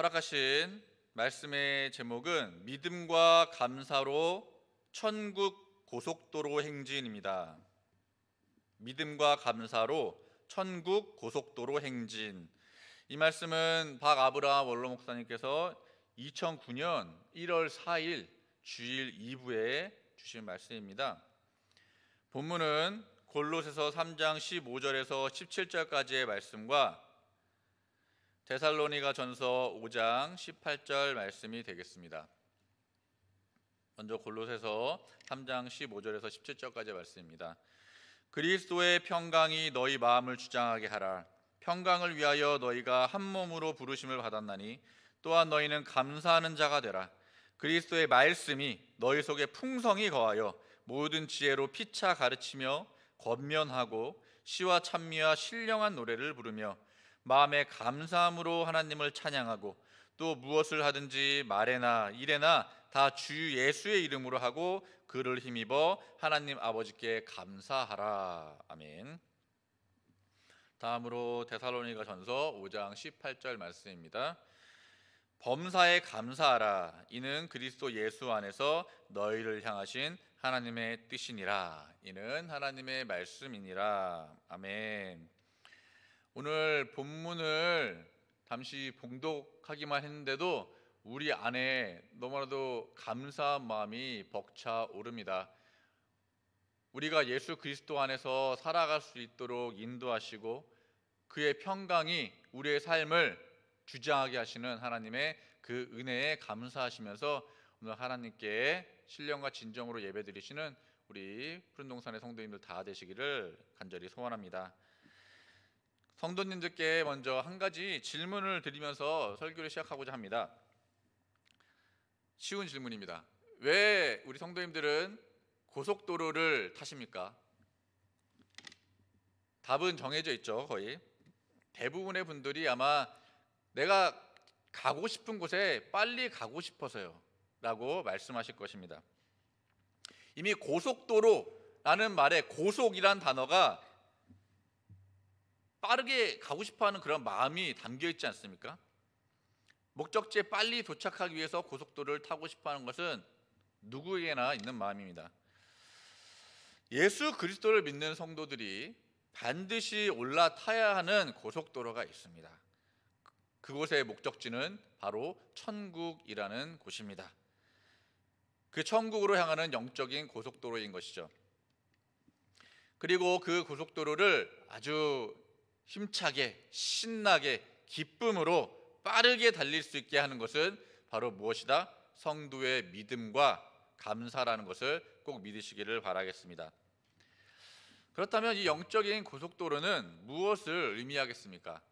허락하신 말씀의 제목은 믿음과 감사로 천국 고속도로 행진입니다. 믿음과 감사로 천국 고속도로 행진. 이 말씀은 박 아브라 원로 목사님께서 2009년 1월 4일 주일 2부에 주신 말씀입니다. 본문은 골로새서 3장 15절에서 17절까지의 말씀과 데살로니가 전서 5장 18절 말씀이 되겠습니다. 먼저 골로새서 3장 15절에서 17절까지 말씀입니다. 그리스도의 평강이 너희 마음을 주장하게 하라. 평강을 위하여 너희가 한 몸으로 부르심을 받았나니 또한 너희는 감사하는 자가 되라. 그리스도의 말씀이 너희 속에 풍성히 거하여 모든 지혜로 피차 가르치며 권면하고 시와 찬미와 신령한 노래를 부르며 마음의 감사함으로 하나님을 찬양하고 또 무엇을 하든지 말에나 일에나 다 주 예수의 이름으로 하고 그를 힘입어 하나님 아버지께 감사하라. 아멘. 다음으로 데살로니가 전서 5장 18절 말씀입니다. 범사에 감사하라. 이는 그리스도 예수 안에서 너희를 향하신 하나님의 뜻이니라. 이는 하나님의 말씀이니라. 아멘. 오늘 본문을 잠시 봉독하기만 했는데도 우리 안에 너무나도 감사한 마음이 벅차 오릅니다. 우리가 예수 그리스도 안에서 살아갈 수 있도록 인도하시고 그의 평강이 우리의 삶을 주장하게 하시는 하나님의 그 은혜에 감사하시면서 오늘 하나님께 신령과 진정으로 예배드리시는 우리 푸른 동산의 성도님들 다 되시기를 간절히 소원합니다. 성도님들께 먼저 한 가지 질문을 드리면서 설교를 시작하고자 합니다. 쉬운 질문입니다. 왜 우리 성도님들은 고속도로를 타십니까? 답은 정해져 있죠, 거의. 대부분의 분들이 아마 내가 가고 싶은 곳에 빨리 가고 싶어서요. 라고 말씀하실 것입니다. 이미 고속도로라는 말에 고속이란 단어가 빠르게 가고 싶어하는 그런 마음이 담겨 있지 않습니까? 목적지에 빨리 도착하기 위해서 고속도로를 타고 싶어하는 것은 누구에게나 있는 마음입니다. 예수 그리스도를 믿는 성도들이 반드시 올라타야 하는 고속도로가 있습니다. 그곳의 목적지는 바로 천국이라는 곳입니다. 그 천국으로 향하는 영적인 고속도로인 것이죠. 그리고 그 고속도로를 아주 힘차게 신나게 기쁨으로 빠르게 달릴 수 있게 하는 것은 바로 무엇이다? 성도의 믿음과 감사라는 것을 꼭 믿으시기를 바라겠습니다. 그렇다면 이 영적인 고속도로는 무엇을 의미하겠습니까?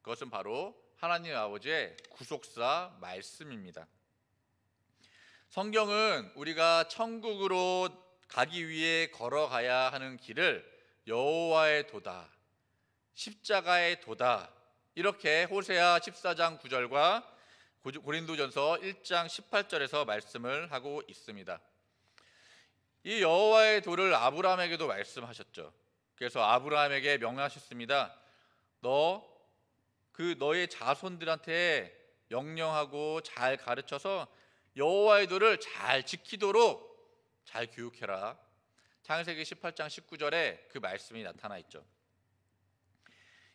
그것은 바로 하나님 아버지의 구속사 말씀입니다. 성경은 우리가 천국으로 가기 위해 걸어가야 하는 길을 여호와의 도다 십자가의 도다. 이렇게 호세아 14장 9절과 고린도전서 1장 18절에서 말씀을 하고 있습니다. 이 여호와의 도를 아브라함에게도 말씀하셨죠. 그래서 아브라함에게 명하셨습니다. 너 그 너의 자손들한테 명령하고 잘 가르쳐서 여호와의 도를 잘 지키도록 잘 교육해라. 창세기 18장 19절에 그 말씀이 나타나 있죠.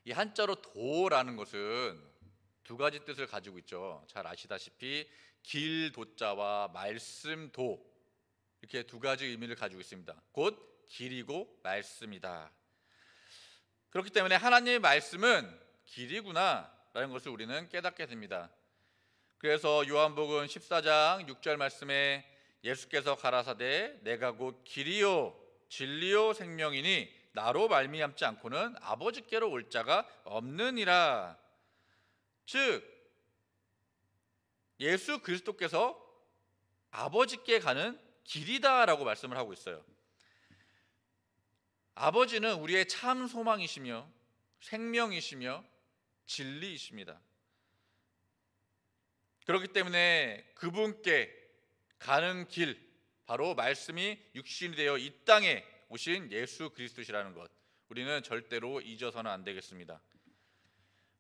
이 한자로 도라는 것은 두 가지 뜻을 가지고 있죠. 잘 아시다시피 길 도자와 말씀 도 이렇게 두 가지 의미를 가지고 있습니다. 곧 길이고 말씀이다. 그렇기 때문에 하나님의 말씀은 길이구나라는 것을 우리는 깨닫게 됩니다. 그래서 요한복음 14장 6절 말씀에 예수께서 가라사대 내가 곧 길이요 진리요 생명이니 나로 말미암지 않고는 아버지께로 올 자가 없느니라. 즉 예수 그리스도께서 아버지께 가는 길이다라고 말씀을 하고 있어요. 아버지는 우리의 참 소망이시며 생명이시며 진리이십니다. 그렇기 때문에 그분께 가는 길 바로 말씀이 육신이 되어 이 땅에 오신 예수 그리스도시라는 것 우리는 절대로 잊어서는 안 되겠습니다.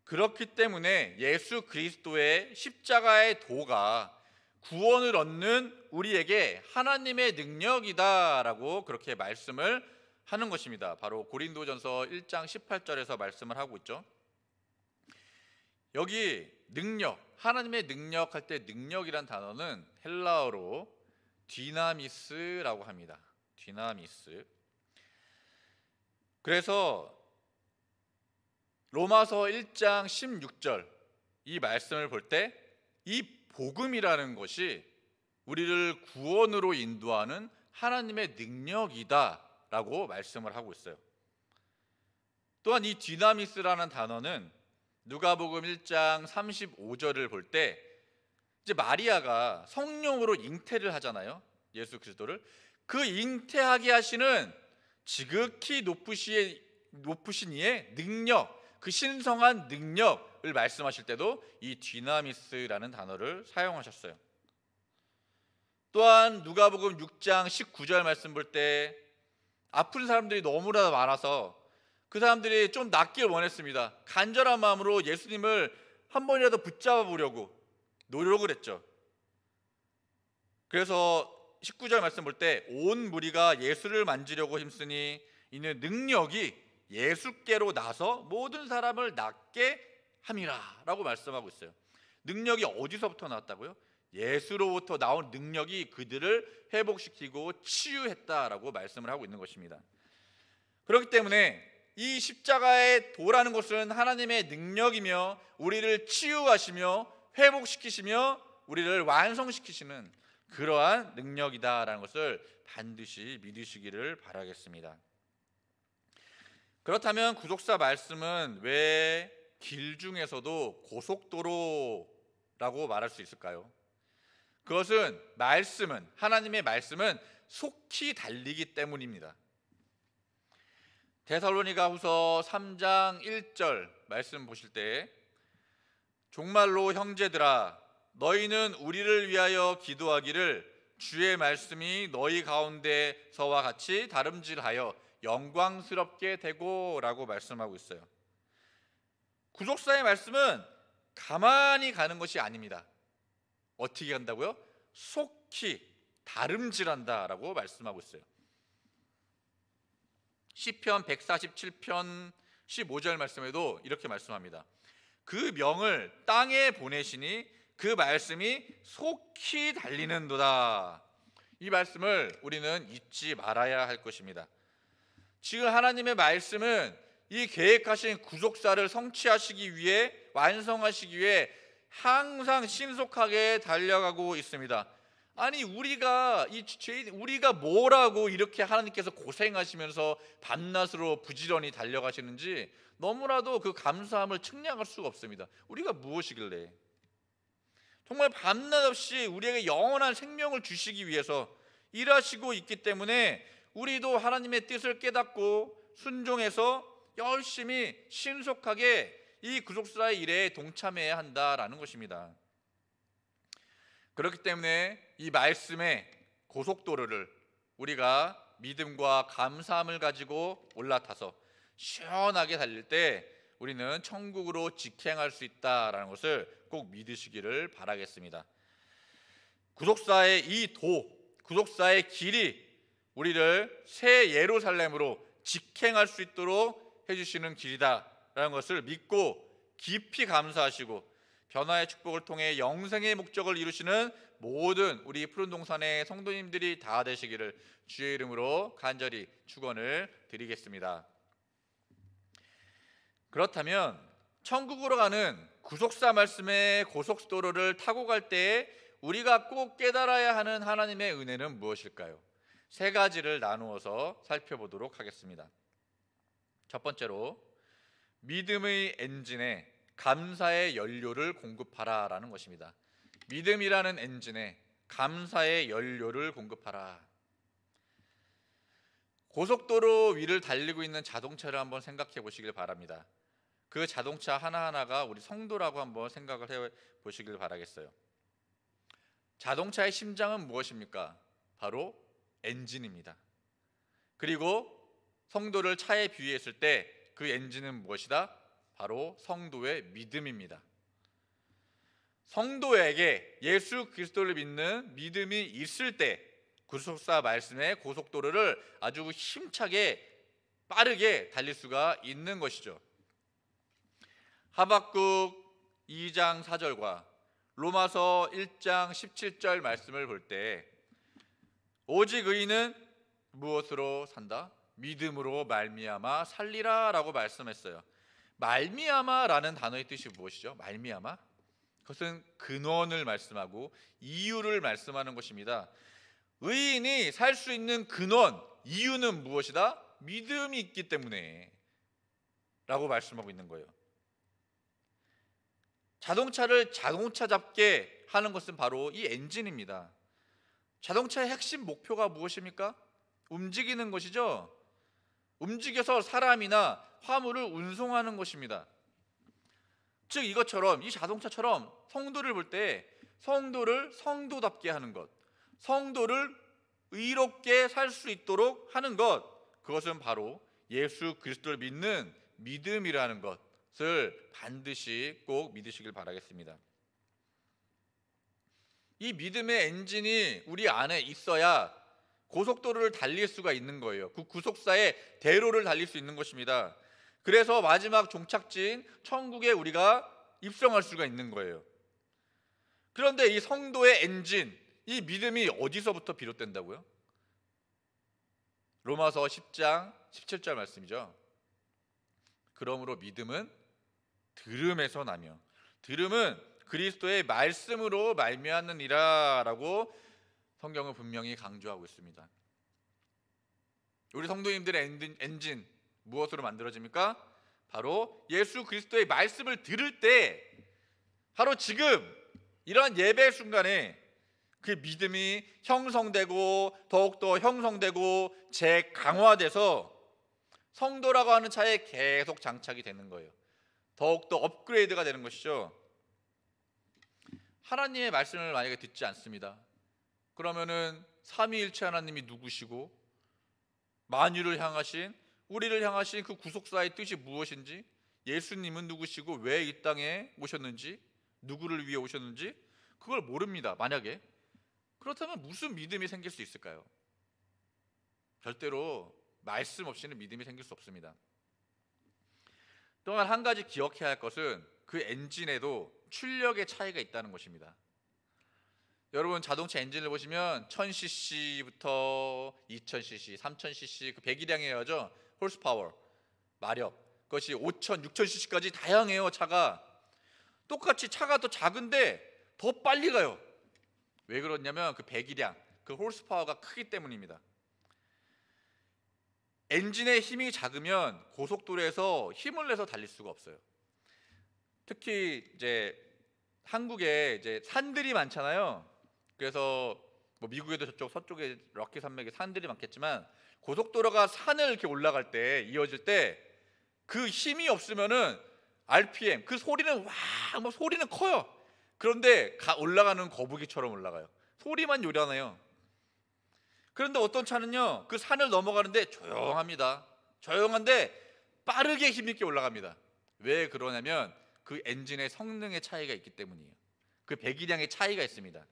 그렇기 때문에 예수 그리스도의 십자가의 도가 구원을 얻는 우리에게 하나님의 능력이다라고 그렇게 말씀을 하는 것입니다. 바로 고린도전서 1장 18절에서 말씀을 하고 있죠. 여기 능력, 하나님의 능력 할 때 능력이란 단어는 헬라어로 디나미스라고 합니다. 디나미스. 그래서 로마서 1장 16절 이 말씀을 볼 때 이 복음이라는 것이 우리를 구원으로 인도하는 하나님의 능력이다라고 말씀을 하고 있어요. 또한 이 디나미스라는 단어는 누가복음 1장 35절을 볼 때 이제 마리아가 성령으로 잉태를 하잖아요. 예수 그리스도를 그 잉태하게 하시는 지극히 높으시에, 높으신 이의 능력, 그 신성한 능력을 말씀하실 때도 이 디나미스라는 단어를 사용하셨어요. 또한 누가복음 6장 19절 말씀 볼 때 아픈 사람들이 너무나 많아서 그 사람들이 좀 낫길 원했습니다. 간절한 마음으로 예수님을 한 번이라도 붙잡아 보려고 노력을 했죠. 그래서 19절 말씀 볼 때 온 무리가 예수를 만지려고 힘쓰니 이는 능력이 예수께로 나서 모든 사람을 낫게 함이라라고 말씀하고 있어요. 능력이 어디서부터 나왔다고요? 예수로부터 나온 능력이 그들을 회복시키고 치유했다라고 말씀을 하고 있는 것입니다. 그렇기 때문에 이 십자가의 도라는 것은 하나님의 능력이며 우리를 치유하시며 회복시키시며 우리를 완성시키시는 그러한 능력이다라는 것을 반드시 믿으시기를 바라겠습니다. 그렇다면 구속사 말씀은 왜 길 중에서도 고속도로라고 말할 수 있을까요? 그것은 말씀은 하나님의 말씀은 속히 달리기 때문입니다. 데살로니가 후서 3장 1절 말씀 보실 때 정말로 형제들아 너희는 우리를 위하여 기도하기를 주의 말씀이 너희 가운데서와 같이 다름질하여 영광스럽게 되고라고 말씀하고 있어요. 구속사의 말씀은 가만히 가는 것이 아닙니다. 어떻게 간다고요? 속히 다름질한다라고 말씀하고 있어요. 시편 147편 15절 말씀에도 이렇게 말씀합니다. 그 명을 땅에 보내시니 그 말씀이 속히 달리는도다. 이 말씀을 우리는 잊지 말아야 할 것입니다. 지금 하나님의 말씀은 이 계획하신 구속사를 성취하시기 위해 완성하시기 위해 항상 신속하게 달려가고 있습니다. 아니 우리가 이 죄인 우리가 뭐라고 이렇게 하나님께서 고생하시면서 밤낮으로 부지런히 달려가시는지 너무나도 그 감사함을 측량할 수가 없습니다. 우리가 무엇이길래 정말 밤낮 없이 우리에게 영원한 생명을 주시기 위해서 일하시고 있기 때문에 우리도 하나님의 뜻을 깨닫고 순종해서 열심히 신속하게 이 구속사의 일에 동참해야 한다라는 것입니다. 그렇기 때문에 이 말씀의 고속도로를 우리가 믿음과 감사함을 가지고 올라타서 시원하게 달릴 때 우리는 천국으로 직행할 수 있다라는 것을 꼭 믿으시기를 바라겠습니다. 구속사의 이 도, 구속사의 길이 우리를 새 예루살렘으로 직행할 수 있도록 해주시는 길이다라는 것을 믿고 깊이 감사하시고 변화의 축복을 통해 영생의 목적을 이루시는 모든 우리 푸른 동산의 성도님들이 다 되시기를 주의 이름으로 간절히 축원을 드리겠습니다. 그렇다면 천국으로 가는 구속사 말씀의 고속도로를 타고 갈 때에 우리가 꼭 깨달아야 하는 하나님의 은혜는 무엇일까요? 세 가지를 나누어서 살펴보도록 하겠습니다. 첫 번째로 믿음의 엔진에 감사의 연료를 공급하라라는 것입니다. 믿음이라는 엔진에 감사의 연료를 공급하라. 고속도로 위를 달리고 있는 자동차를 한번 생각해 보시길 바랍니다. 그 자동차 하나하나가 우리 성도라고 한번 생각을 해 보시길 바라겠어요. 자동차의 심장은 무엇입니까? 바로 엔진입니다. 그리고 성도를 차에 비유했을 때 그 엔진은 무엇이다? 바로 성도의 믿음입니다. 성도에게 예수 그리스도를 믿는 믿음이 있을 때 그속사 말씀의 고속도로를 아주 힘차게 빠르게 달릴 수가 있는 것이죠. 하박국 2장 4절과 로마서 1장 17절 말씀을 볼 때 오직 의인은 무엇으로 산다? 믿음으로 말미암아 살리라라고 말씀했어요. 말미암아라는 단어의 뜻이 무엇이죠? 말미암아? 그것은 근원을 말씀하고 이유를 말씀하는 것입니다. 의인이 살 수 있는 근원, 이유는 무엇이다? 믿음이 있기 때문에 라고 말씀하고 있는 거예요. 자동차를 자동차 잡게 하는 것은 바로 이 엔진입니다. 자동차의 핵심 목표가 무엇입니까? 움직이는 것이죠. 움직여서 사람이나 화물을 운송하는 것입니다. 즉 이것처럼 이 자동차처럼 성도를 볼 때 성도를 성도답게 하는 것. 성도를 의롭게 살 수 있도록 하는 것 그것은 바로 예수 그리스도를 믿는 믿음이라는 것을 반드시 꼭 믿으시길 바라겠습니다. 이 믿음의 엔진이 우리 안에 있어야 고속도로를 달릴 수가 있는 거예요. 그 구속사의 대로를 달릴 수 있는 것입니다. 그래서 마지막 종착지인 천국에 우리가 입성할 수가 있는 거예요. 그런데 이 성도의 엔진, 이 믿음이 어디서부터 비롯된다고요? 로마서 10장 17절 말씀이죠. 그러므로 믿음은 들음에서 나며 들음은 그리스도의 말씀으로 말미암느니라라고 성경은 분명히 강조하고 있습니다. 우리 성도님들의 엔진 무엇으로 만들어집니까? 바로 예수 그리스도의 말씀을 들을 때 바로 지금 이런 예배 순간에 그 믿음이 형성되고 더욱더 형성되고 재강화돼서 성도라고 하는 차에 계속 장착이 되는 거예요. 더욱더 업그레이드가 되는 것이죠. 하나님의 말씀을 만약에 듣지 않습니다. 그러면은 삼위일체 하나님이 누구시고 만유를 향하신 우리를 향하신 그 구속사의 뜻이 무엇인지 예수님은 누구시고 왜 이 땅에 오셨는지 누구를 위해 오셨는지 그걸 모릅니다. 만약에 그렇다면 무슨 믿음이 생길 수 있을까요? 절대로 말씀 없이는 믿음이 생길 수 없습니다. 또한 한 가지 기억해야 할 것은 그 엔진에도 출력의 차이가 있다는 것입니다. 여러분 자동차 엔진을 보시면 1000cc부터 2000cc, 3000cc 그 배기량이어야죠. 홀스파워, 마력. 그것이 5000, 6000cc까지 다양해요, 차가. 똑같이 차가 더 작은데 더 빨리 가요. 왜 그러냐면 그 배기량, 그 홀스파워가 크기 때문입니다. 엔진의 힘이 작으면 고속도로에서 힘을 내서 달릴 수가 없어요. 특히 이제 한국에 이제 산들이 많잖아요. 그래서 뭐 미국에도 저쪽 서쪽에 럭키 산맥에 산들이 많겠지만 고속도로가 산을 이렇게 올라갈 때 이어질 때 그 힘이 없으면은 RPM 그 소리는 와뭐 소리는 커요. 그런데 올라가는 거북이처럼 올라가요. 소리만 요란해요. 그런데 어떤 차는요, 그 산을 넘어가는데 조용합니다. 조용한데 빠르게 힘있게 올라갑니다. 왜 그러냐면 그 엔진의 성능의 차이가 있기 때문이에요. 그 배기량의 차이가 있습니다.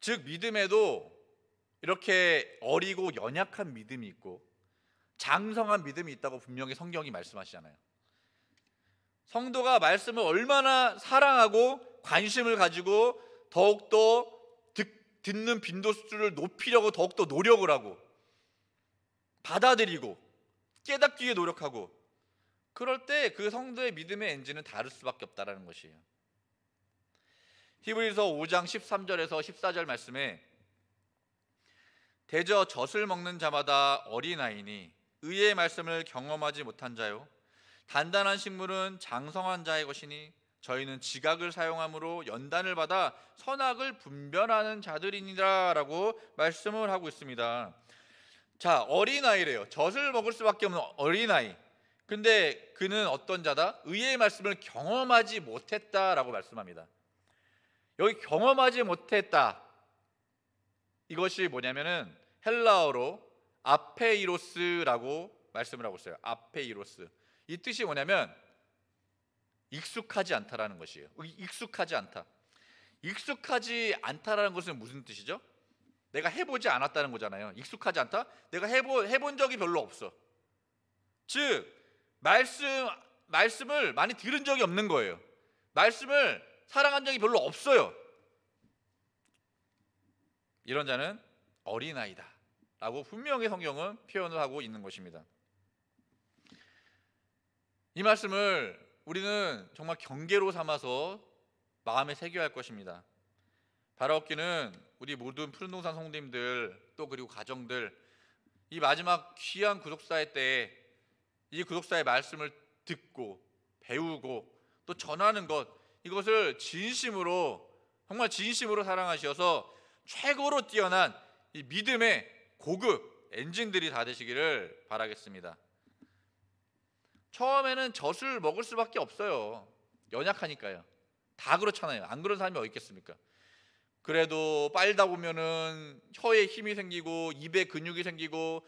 즉 믿음에도 이렇게 어리고 연약한 믿음이 있고 장성한 믿음이 있다고 분명히 성경이 말씀하시잖아요. 성도가 말씀을 얼마나 사랑하고 관심을 가지고 더욱더 듣, 는 빈도수를 높이려고 더욱더 노력을 하고 받아들이고 깨닫기 위해 노력하고 그럴 때 그 성도의 믿음의 엔진은 다를 수밖에 없다라는 것이에요. 히브리서 5장 13절에서 14절 말씀에 대저 젖을 먹는 자마다 어린아이니 의의 말씀을 경험하지 못한 자요 단단한 식물은 장성한 자의 것이니 저희는 지각을 사용함으로 연단을 받아 선악을 분별하는 자들이니라라고 말씀을 하고 있습니다. 자, 어린아이래요. 젖을 먹을 수밖에 없는 어린아이. 근데 그는 어떤 자다? 의의 말씀을 경험하지 못했다라고 말씀합니다. 여기 경험하지 못했다. 이것이 뭐냐면은 헬라어로 아페이로스라고 말씀을 하고 있어요. 아페이로스. 이 뜻이 뭐냐면 익숙하지 않다라는 것이에요. 어, 익숙하지 않다. 익숙하지 않다라는 것은 무슨 뜻이죠? 내가 해보지 않았다는 거잖아요. 익숙하지 않다? 내가 해보, 해본 적이 별로 없어. 즉, 말씀, 말씀을 많이 들은 적이 없는 거예요. 말씀을 사랑한 적이 별로 없어요. 이런 자는 어린아이다. 라고 분명히 성경은 표현을 하고 있는 것입니다. 이 말씀을 우리는 정말 경계로 삼아서 마음에 새겨야 할 것입니다. 바라옵기는 우리 모든 푸른 동산 성도님들 또 그리고 가정들 이 마지막 귀한 구속사의 때에 이 구속사의 말씀을 듣고 배우고 또 전하는 것 이것을 진심으로 정말 진심으로 사랑하셔서 최고로 뛰어난 이 믿음의 고급 엔진들이 다 되시기를 바라겠습니다. 처음에는 젖을 먹을 수밖에 없어요. 연약하니까요. 다 그렇잖아요. 안 그런 사람이 어디 있겠습니까? 그래도 빨다 보면은 혀에 힘이 생기고 입에 근육이 생기고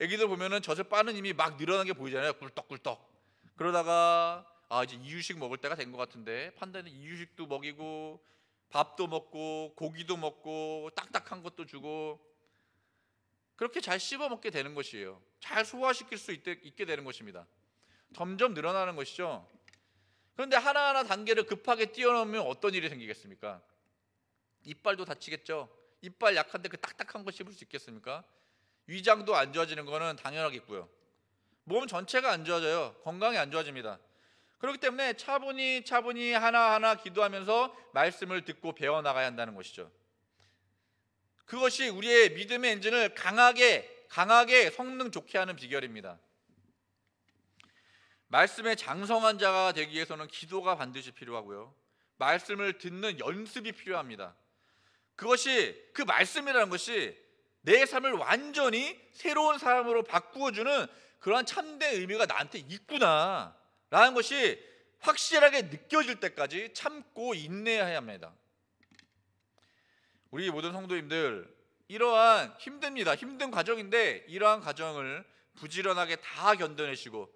애기들 보면은 젖을 빠는 힘이 막 늘어난 게 보이잖아요. 꿀떡꿀떡. 그러다가 아 이제 이유식 먹을 때가 된 것 같은데 판다는 이유식도 먹이고 밥도 먹고 고기도 먹고 딱딱한 것도 주고 그렇게 잘 씹어 먹게 되는 것이에요. 잘 소화시킬 수 있게 되는 것입니다. 점점 늘어나는 것이죠. 그런데 하나하나 단계를 급하게 뛰어넘으면 어떤 일이 생기겠습니까? 이빨도 다치겠죠. 이빨 약한데 그 딱딱한 거 씹을 수 있겠습니까? 위장도 안 좋아지는 거는 당연하겠고요. 몸 전체가 안 좋아져요. 건강이 안 좋아집니다. 그렇기 때문에 차분히 차분히 하나하나 기도하면서 말씀을 듣고 배워 나가야 한다는 것이죠. 그것이 우리의 믿음의 엔진을 강하게 강하게 성능 좋게 하는 비결입니다. 말씀에 장성한 자가 되기 위해서는 기도가 반드시 필요하고요. 말씀을 듣는 연습이 필요합니다. 그것이 그 말씀이라는 것이 내 삶을 완전히 새로운 사람으로 바꾸어 주는 그러한 참된 의미가 나한테 있구나 라는 것이 확실하게 느껴질 때까지 참고 인내해야 합니다. 우리 모든 성도님들 이러한 힘듭니다. 힘든 과정인데 이러한 과정을 부지런하게 다 견뎌내시고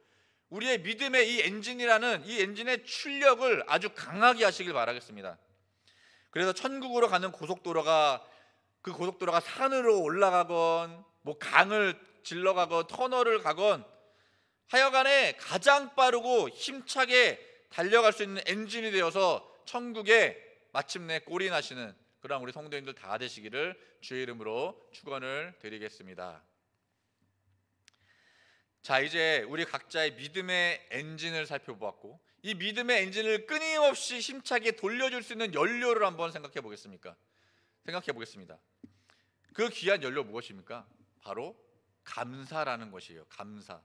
우리의 믿음의 이 엔진이라는 이 엔진의 출력을 아주 강하게 하시길 바라겠습니다. 그래서 천국으로 가는 고속도로가 그 고속도로가 산으로 올라가건 뭐 강을 질러가건 터널을 가건 하여간에 가장 빠르고 힘차게 달려갈 수 있는 엔진이 되어서 천국에 마침내 골이 나시는 그런 우리 성도님들 다 되시기를 주의 이름으로 축원을 드리겠습니다. 자, 이제 우리 각자의 믿음의 엔진을 살펴보았고 이 믿음의 엔진을 끊임없이 힘차게 돌려줄 수 있는 연료를 한번 생각해 보겠습니까? 생각해 보겠습니다. 그 귀한 연료 무엇입니까? 바로 감사라는 것이에요. 감사.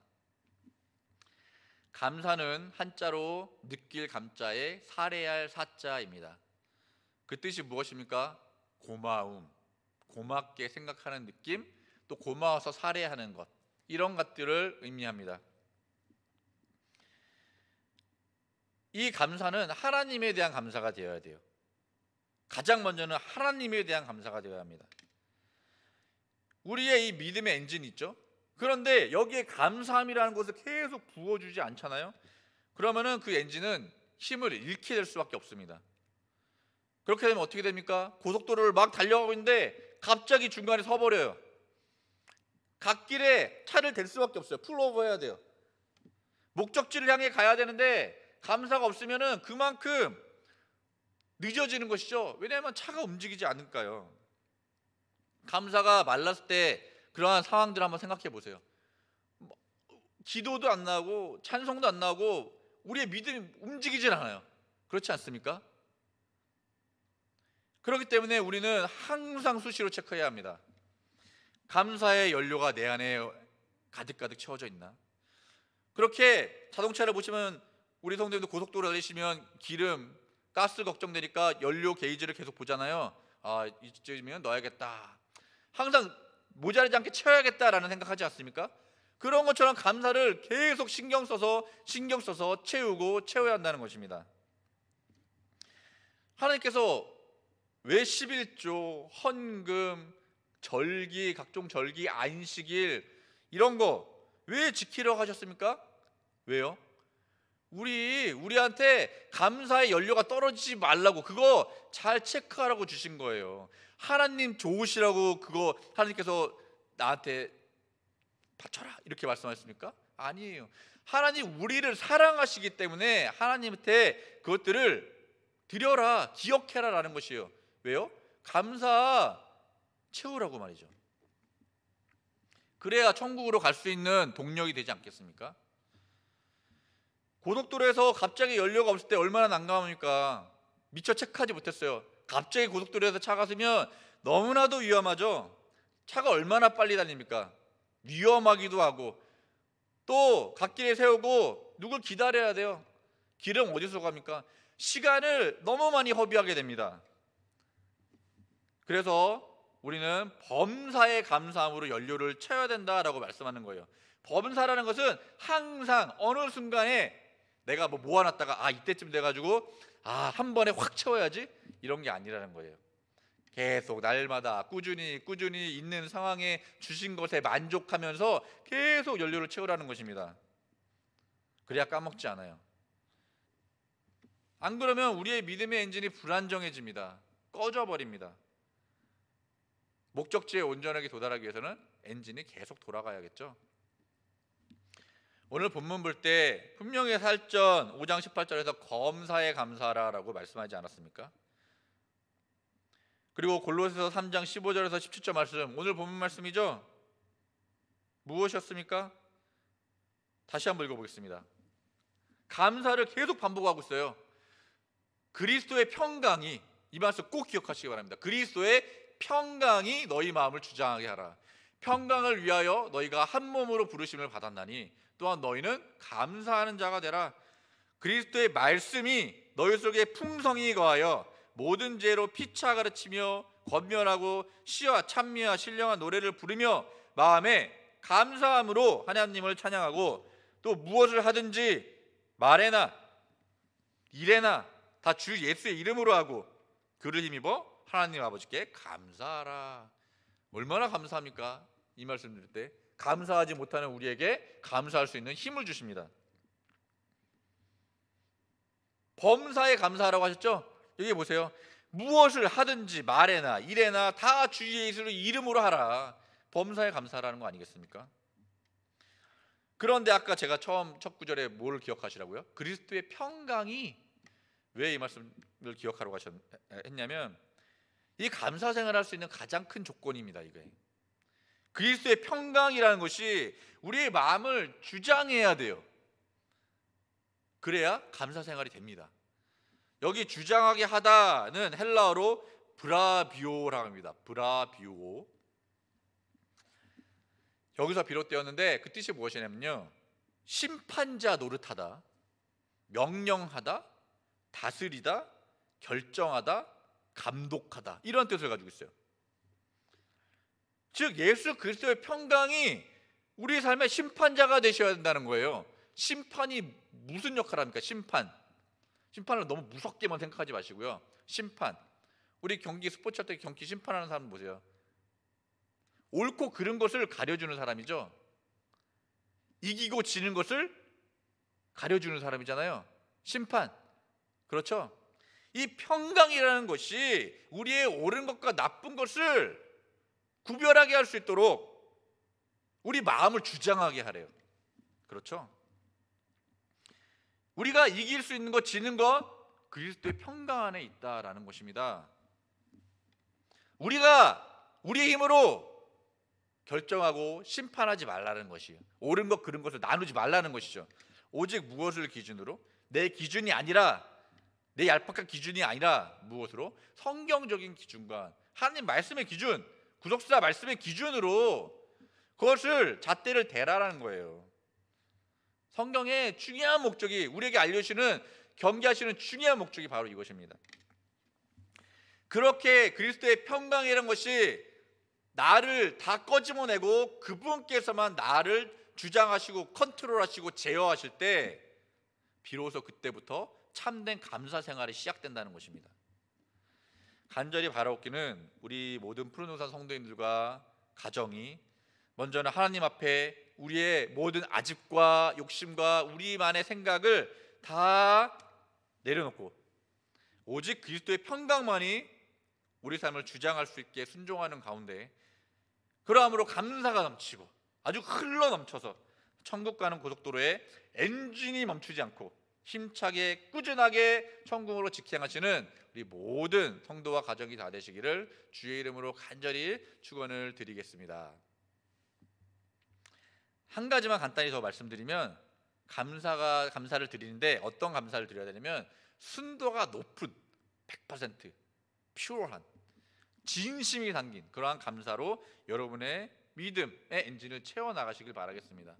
감사는 한자로 느낄 감자의 사례할 사자입니다. 그 뜻이 무엇입니까? 고마움, 고맙게 생각하는 느낌, 또 고마워서 사례하는 것. 이런 것들을 의미합니다. 이 감사는 하나님에 대한 감사가 되어야 돼요. 가장 먼저는 하나님에 대한 감사가 되어야 합니다. 우리의 이 믿음의 엔진 있죠? 그런데 여기에 감사함이라는 것을 계속 부어주지 않잖아요. 그러면은 그 엔진은 힘을 잃게 될 수밖에 없습니다. 그렇게 되면 어떻게 됩니까? 고속도로를 막 달려가고 있는데 갑자기 중간에 서버려요. 갓길에 차를 댈 수밖에 없어요. 풀오버 해야 돼요. 목적지를 향해 가야 되는데 감사가 없으면은 그만큼 늦어지는 것이죠. 왜냐하면 차가 움직이지 않을까요? 감사가 말랐을 때 그러한 상황들 한번 생각해 보세요. 뭐, 기도도 안 나오고 찬송도 안 나오고 우리의 믿음이 움직이질 않아요. 그렇지 않습니까? 그렇기 때문에 우리는 항상 수시로 체크해야 합니다. 감사의 연료가 내 안에 가득가득 채워져 있나? 그렇게 자동차를 보시면 우리 성도님도 고속도로 달리시면 기름, 가스 걱정되니까 연료 게이지를 계속 보잖아요. 아, 이쯤이면 넣어야겠다. 항상 모자르지 않게 채워야겠다라는 생각하지 않습니까? 그런 것처럼 감사를 계속 신경 써서 신경 써서 채우고 채워야 한다는 것입니다. 하나님께서 왜 11조, 헌금, 절기, 각종 절기, 안식일 이런 거 왜 지키려고 하셨습니까? 왜요? 우리 우리한테 감사의 연료가 떨어지지 말라고 그거 잘 체크하라고 주신 거예요. 하나님 좋으시라고 그거 하나님께서 나한테 바쳐라 이렇게 말씀하셨습니까? 아니에요. 하나님 우리를 사랑하시기 때문에 하나님한테 그것들을 드려라 기억해라라는 것이에요. 왜요? 감사 채우라고 말이죠. 그래야 천국으로 갈 수 있는 동력이 되지 않겠습니까? 고속도로에서 갑자기 연료가 없을 때 얼마나 난감합니까? 미처 체크하지 못했어요. 갑자기 고속도로에서 차가 서면 너무나도 위험하죠. 차가 얼마나 빨리 달립니까? 위험하기도 하고 또 갓길에 세우고 누굴 기다려야 돼요. 길은 어디서 갑니까? 시간을 너무 많이 허비하게 됩니다. 그래서 우리는 범사의 감사함으로 연료를 채워야 된다라고 말씀하는 거예요. 범사라는 것은 항상 어느 순간에 내가 뭐 모아놨다가 아 이때쯤 돼가지고 아한 번에 확 채워야지 이런 게 아니라는 거예요. 계속 날마다 꾸준히 꾸준히 있는 상황에 주신 것에 만족하면서 계속 연료를 채우라는 것입니다. 그래야 까먹지 않아요. 안 그러면 우리의 믿음의 엔진이 불안정해집니다. 꺼져버립니다. 목적지에 온전하게 도달하기 위해서는 엔진이 계속 돌아가야겠죠. 오늘 본문 볼때 분명히 살전 5장 18절에서 검사에 감사하라라고 말씀하지 않았습니까? 그리고 골로새서 3장 15절에서 17절 말씀 오늘 본문 말씀이죠. 무엇이었습니까? 다시 한번 읽어보겠습니다. 감사를 계속 반복하고 있어요. 그리스도의 평강이 이 말씀 꼭 기억하시기 바랍니다. 그리스도의 평강이 너희 마음을 주장하게 하라. 평강을 위하여 너희가 한 몸으로 부르심을 받았나니 또한 너희는 감사하는 자가 되라. 그리스도의 말씀이 너희 속에 풍성히 거하여 모든 죄로 피차 가르치며 권면하고 시와 찬미와 신령한 노래를 부르며 마음에 감사함으로 하나님을 찬양하고 또 무엇을 하든지 말해나일해나다 주 예수의 이름으로 하고 그를 힘입어 하나님 아버지께 감사하라. 얼마나 감사합니까? 이 말씀 드릴 때 감사하지 못하는 우리에게 감사할 수 있는 힘을 주십니다. 범사에 감사하라고 하셨죠? 여기 보세요. 무엇을 하든지 말에나 일에나 다주 예수의 이름으로 하라. 범사에 감사하라는 거 아니겠습니까? 그런데 아까 제가 처음 첫 구절에 뭘 기억하시라고요? 그리스도의 평강이 왜 이 말씀을 기억하라고 하셨, 했냐면 이 감사 생활할 수 있는 가장 큰 조건입니다. 이게 그리스도의 평강이라는 것이 우리의 마음을 주장해야 돼요. 그래야 감사 생활이 됩니다. 여기 주장하게 하다는 헬라어로 브라비오라고 합니다. 브라비오. 여기서 비롯되었는데 그 뜻이 무엇이냐면요. 심판자 노릇하다, 명령하다, 다스리다, 결정하다, 감독하다 이런 뜻을 가지고 있어요. 즉 예수 그리스도의 평강이 우리 삶의 심판자가 되셔야 된다는 거예요. 심판이 무슨 역할을 합니까? 심판. 심판을 너무 무섭게만 생각하지 마시고요. 심판. 우리 경기 스포츠 할때 경기 심판하는 사람 보세요. 옳고 그른 것을 가려주는 사람이죠. 이기고 지는 것을 가려주는 사람이잖아요. 심판. 그렇죠? 이 평강이라는 것이 우리의 옳은 것과 나쁜 것을 구별하게 할 수 있도록 우리 마음을 주장하게 하래요. 그렇죠? 우리가 이길 수 있는 것, 지는 것 그리스도의 평강 안에 있다라는 것입니다. 우리가 우리의 힘으로 결정하고 심판하지 말라는 것이에요. 옳은 것, 그른 것을 나누지 말라는 것이죠. 오직 무엇을 기준으로? 내 기준이 아니라 내 얄팍한 기준이 아니라 무엇으로 성경적인 기준과 하나님 말씀의 기준, 구속사 말씀의 기준으로 그것을 잣대를 대라라는 거예요. 성경의 중요한 목적이 우리에게 알려주시는 경계하시는 중요한 목적이 바로 이것입니다. 그렇게 그리스도의 평강이라는 것이 나를 다 꺼집어내고 그분께서만 나를 주장하시고 컨트롤하시고 제어하실 때 비로소 그때부터 참된 감사 생활이 시작된다는 것입니다. 간절히 바라옵기는 우리 모든 푸른 우산 성도님들과 가정이 먼저는 하나님 앞에 우리의 모든 아집과 욕심과 우리만의 생각을 다 내려놓고 오직 그리스도의 평강만이 우리 삶을 주장할 수 있게 순종하는 가운데 그러함으로 감사가 넘치고 아주 흘러 넘쳐서 천국 가는 고속도로에 엔진이 멈추지 않고 힘차게 꾸준하게 천국으로 직행하시는 우리 모든 성도와 가정이 다 되시기를 주의 이름으로 간절히 축원을 드리겠습니다. 한 가지만 간단히 더 말씀드리면 감사가 감사를 드리는데 어떤 감사를 드려야 되냐면 순도가 높은 100% 퓨어한 진심이 담긴 그러한 감사로 여러분의 믿음의 엔진을 채워 나가시길 바라겠습니다.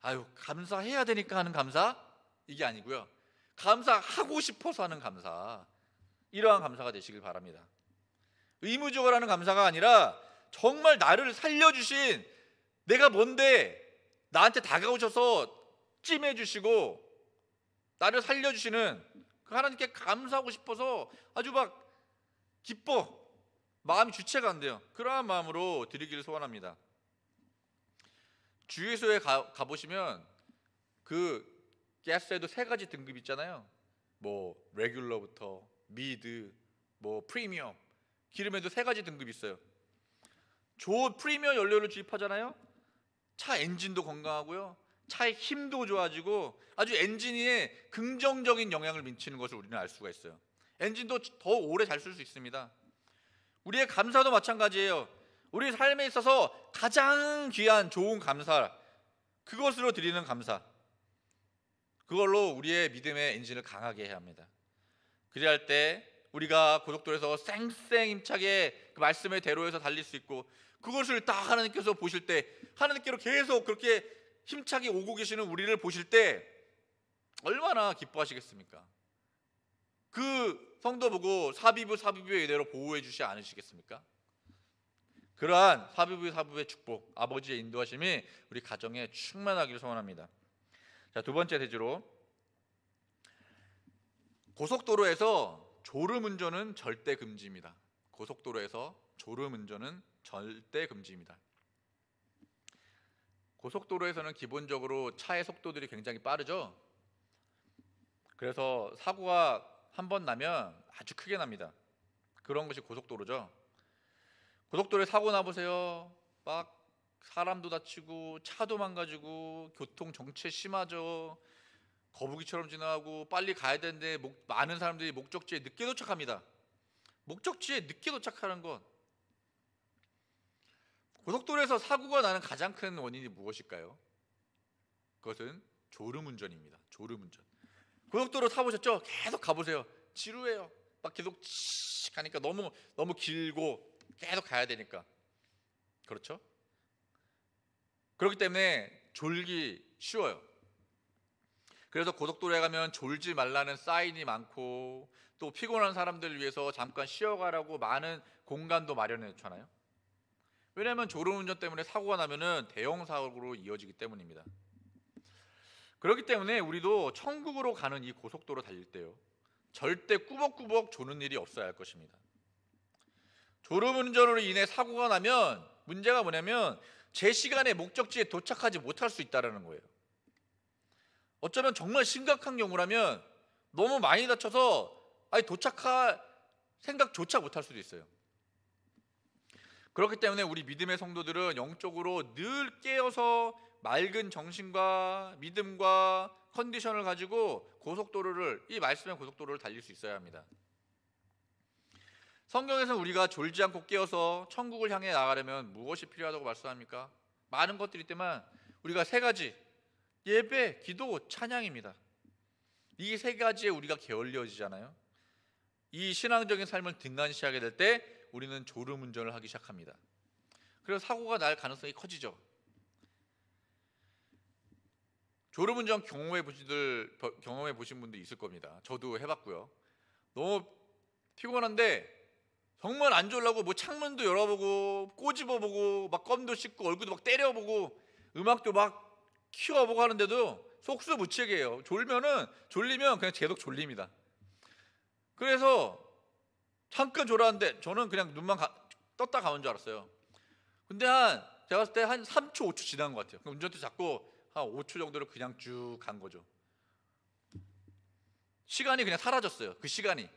아유 감사해야 되니까 하는 감사 이게 아니고요. 감사하고 싶어서 하는 감사. 이러한 감사가 되시길 바랍니다. 의무적으로 하는 감사가 아니라 정말 나를 살려주신 내가 뭔데 나한테 다가오셔서 찜해주시고 나를 살려주시는 그 하나님께 감사하고 싶어서 아주 막 기뻐 마음이 주체가 안 돼요. 그러한 마음으로 드리기를 소원합니다. 주유소에 가, 가보시면 그 가스에도 세 가지 등급 있잖아요. 뭐 레귤러부터 미드, 뭐 프리미엄. 기름에도 세 가지 등급 있어요. 좋은 프리미엄 연료를 주입하잖아요. 차 엔진도 건강하고요. 차의 힘도 좋아지고 아주 엔진에 긍정적인 영향을 미치는 것을 우리는 알 수가 있어요. 엔진도 더 오래 잘 쓸 수 있습니다. 우리의 감사도 마찬가지예요. 우리 삶에 있어서 가장 귀한 좋은 감사, 그것으로 드리는 감사. 그걸로 우리의 믿음의 엔진을 강하게 해야 합니다. 그리할 때 우리가 고속도로에서 쌩쌩 힘차게 그 말씀의 대로에서 달릴 수 있고 그것을 딱 하나님께서 보실 때 하나님께로 계속 그렇게 힘차게 오고 계시는 우리를 보실 때 얼마나 기뻐하시겠습니까? 그 성도 보고 사비부 사비부의 이대로 보호해 주시 않으시겠습니까? 그러한 사비부 사비부의 축복 아버지의 인도하심이 우리 가정에 충만하기를 소원합니다. 자, 두 번째 대주로 고속도로에서 졸음 운전은 절대 금지입니다. 고속도로에서 졸음 운전은 절대 금지입니다. 고속도로에서는 기본적으로 차의 속도들이 굉장히 빠르죠. 그래서 사고가 한 번 나면 아주 크게 납니다. 그런 것이 고속도로죠. 고속도로에 사고 나보세요. 막 사람도 다치고 차도 망가지고 교통 정체 심하죠. 거북이처럼 지나가고 빨리 가야 되는데 많은 사람들이 목적지에 늦게 도착합니다. 목적지에 늦게 도착하는 건 고속도로에서 사고가 나는 가장 큰 원인이 무엇일까요? 그것은 졸음 운전입니다. 졸음 운전. 고속도로 타보셨죠? 계속 가보세요. 지루해요. 막 계속 치익 하니까 너무 너무 길고 계속 가야 되니까 그렇죠? 그렇기 때문에 졸기 쉬워요. 그래서 고속도로에 가면 졸지 말라는 사인이 많고 또 피곤한 사람들을 위해서 잠깐 쉬어가라고 많은 공간도 마련해 놓잖아요. 왜냐하면 졸음 운전 때문에 사고가 나면은 대형 사고로 이어지기 때문입니다. 그렇기 때문에 우리도 천국으로 가는 이 고속도로 달릴 때요. 절대 꾸벅꾸벅 조는 일이 없어야 할 것입니다. 졸음 운전으로 인해 사고가 나면 문제가 뭐냐면 제 시간에 목적지에 도착하지 못할 수 있다라는 거예요. 어쩌면 정말 심각한 경우라면 너무 많이 다쳐서 아예 도착할 생각조차 못할 수도 있어요. 그렇기 때문에 우리 믿음의 성도들은 영적으로 늘 깨어서 맑은 정신과 믿음과 컨디션을 가지고 고속도로를 이 말씀의 고속도로를 달릴 수 있어야 합니다. 성경에서 우리가 졸지 않고 깨어서 천국을 향해 나가려면 무엇이 필요하다고 말씀합니까? 많은 것들이 있지만 우리가 세 가지 예배, 기도, 찬양입니다. 이 세 가지에 우리가 게을리어지잖아요이 신앙적인 삶을 등단시하게될 때 우리는 졸음 운전을 하기 시작합니다. 그래서 사고가 날 가능성이 커지죠. 졸음 운전 경험해 보신들 경험해 보신 분도 있을 겁니다. 저도 해봤고요. 너무 피곤한데 정말 안 좋으려고 뭐 창문도 열어보고 꼬집어보고 막 껌도 씹고 얼굴도 막 때려보고 음악도 막 키워보고 하는데도 속수무책이에요. 졸면은 졸리면 그냥 계속 졸립니다. 그래서 잠깐 졸았는데 저는 그냥 눈만 가, 떴다 가는 줄 알았어요. 근데 한 제가 봤을 때 한 3초 5초 지난 것 같아요. 그럼 운전대 잡고 한 5초 정도를 그냥 쭉 간 거죠. 시간이 그냥 사라졌어요. 그 시간이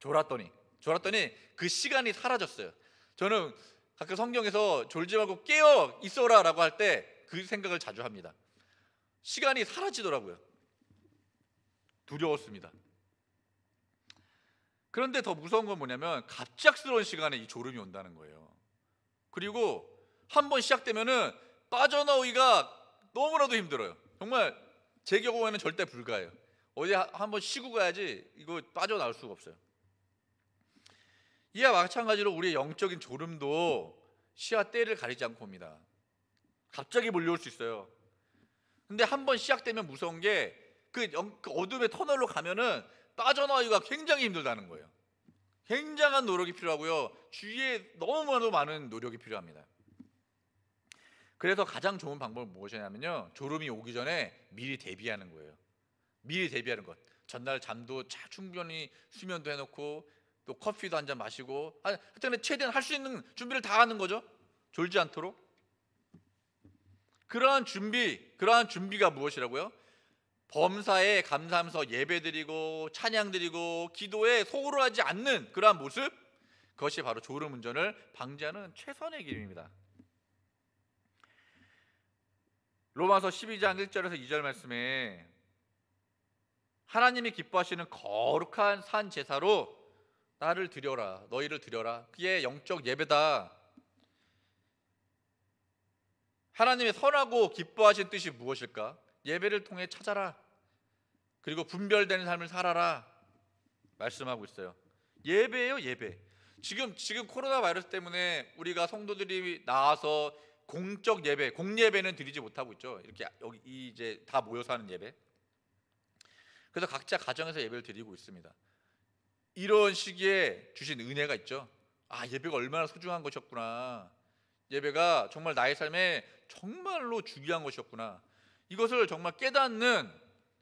졸았더니 졸았더니 그 시간이 사라졌어요. 저는 가끔 성경에서 졸지 말고 깨어 있어라 라고 할 때 그 생각을 자주 합니다. 시간이 사라지더라고요. 두려웠습니다. 그런데 더 무서운 건 뭐냐면 갑작스러운 시간에 이 졸음이 온다는 거예요. 그리고 한 번 시작되면은 빠져나오기가 너무나도 힘들어요. 정말 제 경우에는 절대 불가해요. 어디 한번 쉬고 가야지 이거 빠져나올 수가 없어요. 이와 마찬가지로 우리의 영적인 졸음도 시와 때를 가리지 않고 옵니다. 갑자기 몰려올 수 있어요. 근데 한 번 시작되면 무서운 게그 그 어둠의 터널로 가면은 빠져나오기가 굉장히 힘들다는 거예요. 굉장한 노력이 필요하고요. 주위에 너무나도 많은 노력이 필요합니다. 그래서 가장 좋은 방법은 무엇이냐면요. 졸음이 오기 전에 미리 대비하는 거예요. 미리 대비하는 것. 전날 잠도 충분히 수면도 해놓고 또 커피도 한 잔 마시고 하여튼 최대한 할 수 있는 준비를 다 하는 거죠. 졸지 않도록. 그러한 준비, 그러한 준비가 무엇이라고요? 범사에 감사하면서 예배드리고 찬양드리고 기도에 소홀 하지 않는 그러한 모습 그것이 바로 졸음운전을 방지하는 최선의 길입니다. 로마서 12장 1절에서 2절 말씀에 하나님이 기뻐하시는 거룩한 산 제사로 나를 드려라. 너희를 드려라. 그게 영적 예배다. 하나님의 선하고 기뻐하신 뜻이 무엇일까? 예배를 통해 찾아라. 그리고 분별된 삶을 살아라. 말씀하고 있어요. 예배예요, 예배. 지금 지금 코로나 바이러스 때문에 우리가 성도들이 나와서 공적 예배, 공예배는 드리지 못하고 있죠. 이렇게 여기 이제 다 모여서 하는 예배. 그래서 각자 가정에서 예배를 드리고 있습니다. 이런 시기에 주신 은혜가 있죠. 아, 예배가 얼마나 소중한 것이었구나. 예배가 정말 나의 삶에 정말로 중요한 것이었구나. 이것을 정말 깨닫는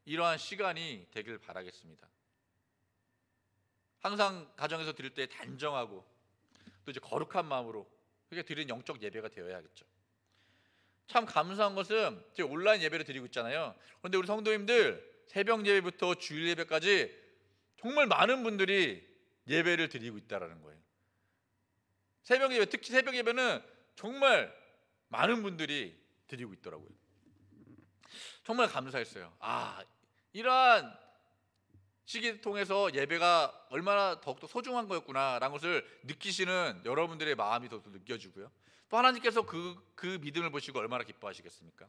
이러한 시간이 되길 바라겠습니다. 항상 가정에서 드릴 때 단정하고 또 이제 거룩한 마음으로 그게 드리는 영적 예배가 되어야겠죠. 참 감사한 것은 제 온라인 예배를 드리고 있잖아요. 그런데 우리 성도님들 새벽 예배부터 주일 예배까지 정말 많은 분들이 예배를 드리고 있다라는 거예요. 새벽 예배 특히 새벽 예배는 정말 많은 분들이 드리고 있더라고요. 정말 감사했어요. 아, 이러한 시기 통해서 예배가 얼마나 더욱더 소중한 거였구나라는 것을 느끼시는 여러분들의 마음이 더욱더 느껴지고요. 또 하나님께서 그, 그 믿음을 보시고 얼마나 기뻐하시겠습니까?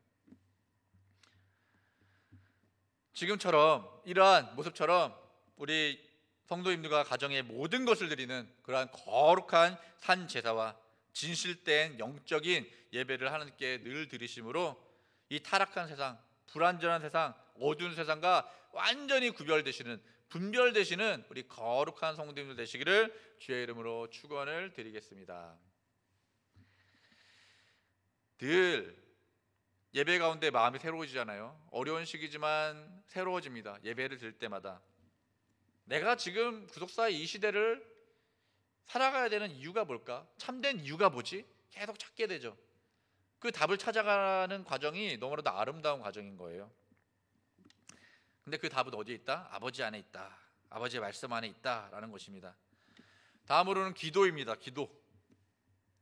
지금처럼 이러한 모습처럼 우리 성도님들과 가정의 모든 것을 드리는 그러한 거룩한 산 제사와 진실된 영적인 예배를 하나님께 늘 드리심으로 이 타락한 세상, 불완전한 세상, 어두운 세상과 완전히 구별되시는 분별되시는 우리 거룩한 성도님들 되시기를 주의 이름으로 축원을 드리겠습니다. 늘 예배 가운데 마음이 새로워지잖아요. 어려운 시기지만 새로워집니다. 예배를 드릴 때마다 내가 지금 구속사의 이 시대를 살아가야 되는 이유가 뭘까? 참된 이유가 뭐지? 계속 찾게 되죠. 그 답을 찾아가는 과정이 너무나도 아름다운 과정인 거예요. 근데 그 답은 어디에 있다? 아버지 안에 있다. 아버지의 말씀 안에 있다라는 것입니다. 다음으로는 기도입니다. 기도.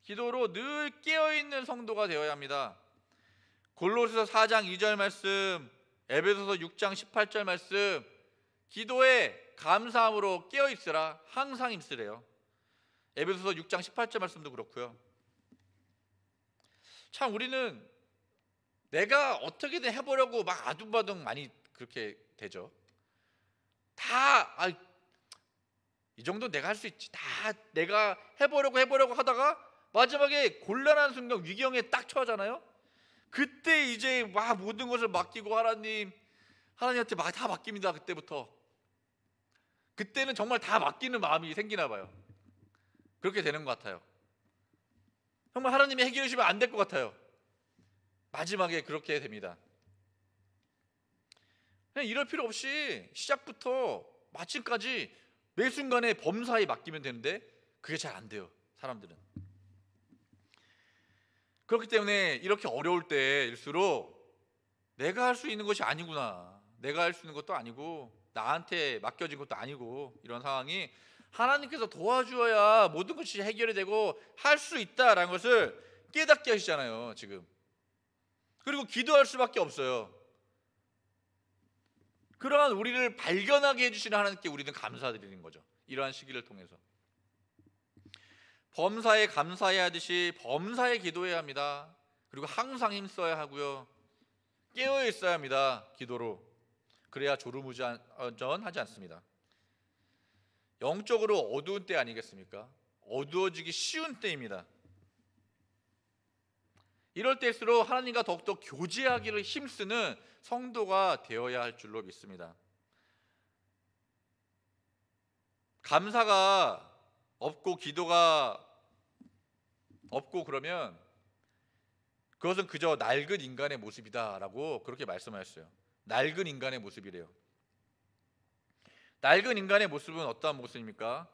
기도로 늘 깨어 있는 성도가 되어야 합니다. 골로새서 4장 2절 말씀, 에베소서 6장 18절 말씀, 기도에 감사함으로 깨어 있으라 항상 힘쓰래요. 에베소서 6장 18절 말씀도 그렇고요. 참 우리는 내가 어떻게든 해보려고 막 아둥바둥 많이 그렇게 되죠. 다, 아, 이 정도 내가 할 수 있지. 다 내가 해보려고 해보려고 하다가 마지막에 곤란한 순간 위기에딱 처하잖아요. 그때 이제 와 모든 것을 맡기고 하나님, 하나님한테 다 맡깁니다. 그때부터 그때는 정말 다 맡기는 마음이 생기나 봐요. 그렇게 되는 것 같아요. 정말 하나님이 해결해 주시면 안 될 것 같아요. 마지막에 그렇게 됩니다. 그냥 이럴 필요 없이 시작부터 마침까지 매 순간에 범사에 맡기면 되는데 그게 잘 안 돼요. 사람들은. 그렇기 때문에 이렇게 어려울 때일수록 내가 할 수 있는 것이 아니구나. 내가 할 수 있는 것도 아니고 나한테 맡겨진 것도 아니고 이런 상황이 하나님께서 도와주어야 모든 것이 해결이 되고 할 수 있다라는 것을 깨닫게 하시잖아요, 지금. 그리고 기도할 수밖에 없어요. 그러한 우리를 발견하게 해주시는 하나님께 우리는 감사드리는 거죠. 이러한 시기를 통해서. 범사에 감사해야 하듯이 범사에 기도해야 합니다. 그리고 항상 힘써야 하고요. 깨어 있어야 합니다. 기도로. 그래야 졸음무전하지 않습니다. 영적으로 어두운 때 아니겠습니까? 어두워지기 쉬운 때입니다. 이럴 때일수록 하나님과 더욱더 교제하기를 힘쓰는 성도가 되어야 할 줄로 믿습니다. 감사가 없고 기도가 없고 그러면 그것은 그저 낡은 인간의 모습이다라고 그렇게 말씀하셨어요. 낡은 인간의 모습이래요. 낡은 인간의 모습은 어떠한 모습입니까?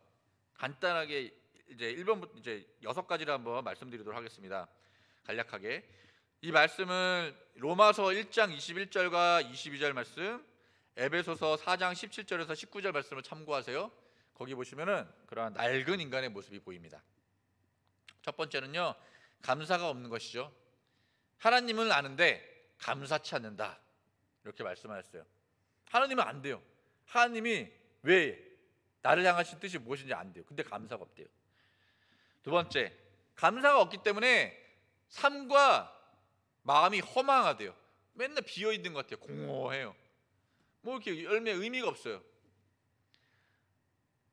간단하게 이제 1번부터 이제 여섯 가지를 한번 말씀드리도록 하겠습니다. 간략하게 이 말씀은 로마서 1장 21절과 22절 말씀, 에베소서 4장 17절에서 19절 말씀을 참고하세요. 거기 보시면은 그러한 낡은 인간의 모습이 보입니다. 첫 번째는요. 감사가 없는 것이죠. 하나님을 아는데 감사치 않는다. 이렇게 말씀하셨어요. 하나님은 안 돼요. 하나님이 왜 나를 향하신 뜻이 무엇인지 안 돼요. 근데 감사가 없대요. 두 번째, 감사가 없기 때문에 삶과 마음이 허망하대요. 맨날 비어 있는 것 같아요. 공허해요. 뭐 이렇게 열매 의미가 없어요.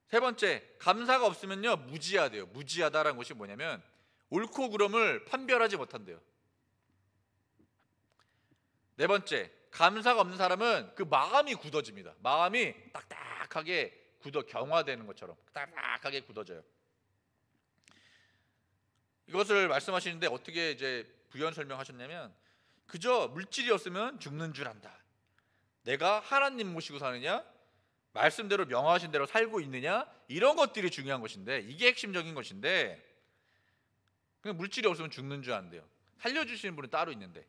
세 번째, 감사가 없으면요 무지하대요. 무지하다라는 것이 뭐냐면 옳고 그름을 판별하지 못한대요. 네 번째, 감사가 없는 사람은 그 마음이 굳어집니다. 마음이 딱딱하게 굳어 경화되는 것처럼 딱딱하게 굳어져요. 이것을 말씀하시는데 어떻게 이제 부연 설명하셨냐면 그저 물질이 없으면 죽는 줄 안다. 내가 하나님 모시고 사느냐? 말씀대로 명하신 대로 살고 있느냐? 이런 것들이 중요한 것인데 이게 핵심적인 것인데 그냥 물질이 없으면 죽는 줄 안돼요. 살려주시는 분은 따로 있는데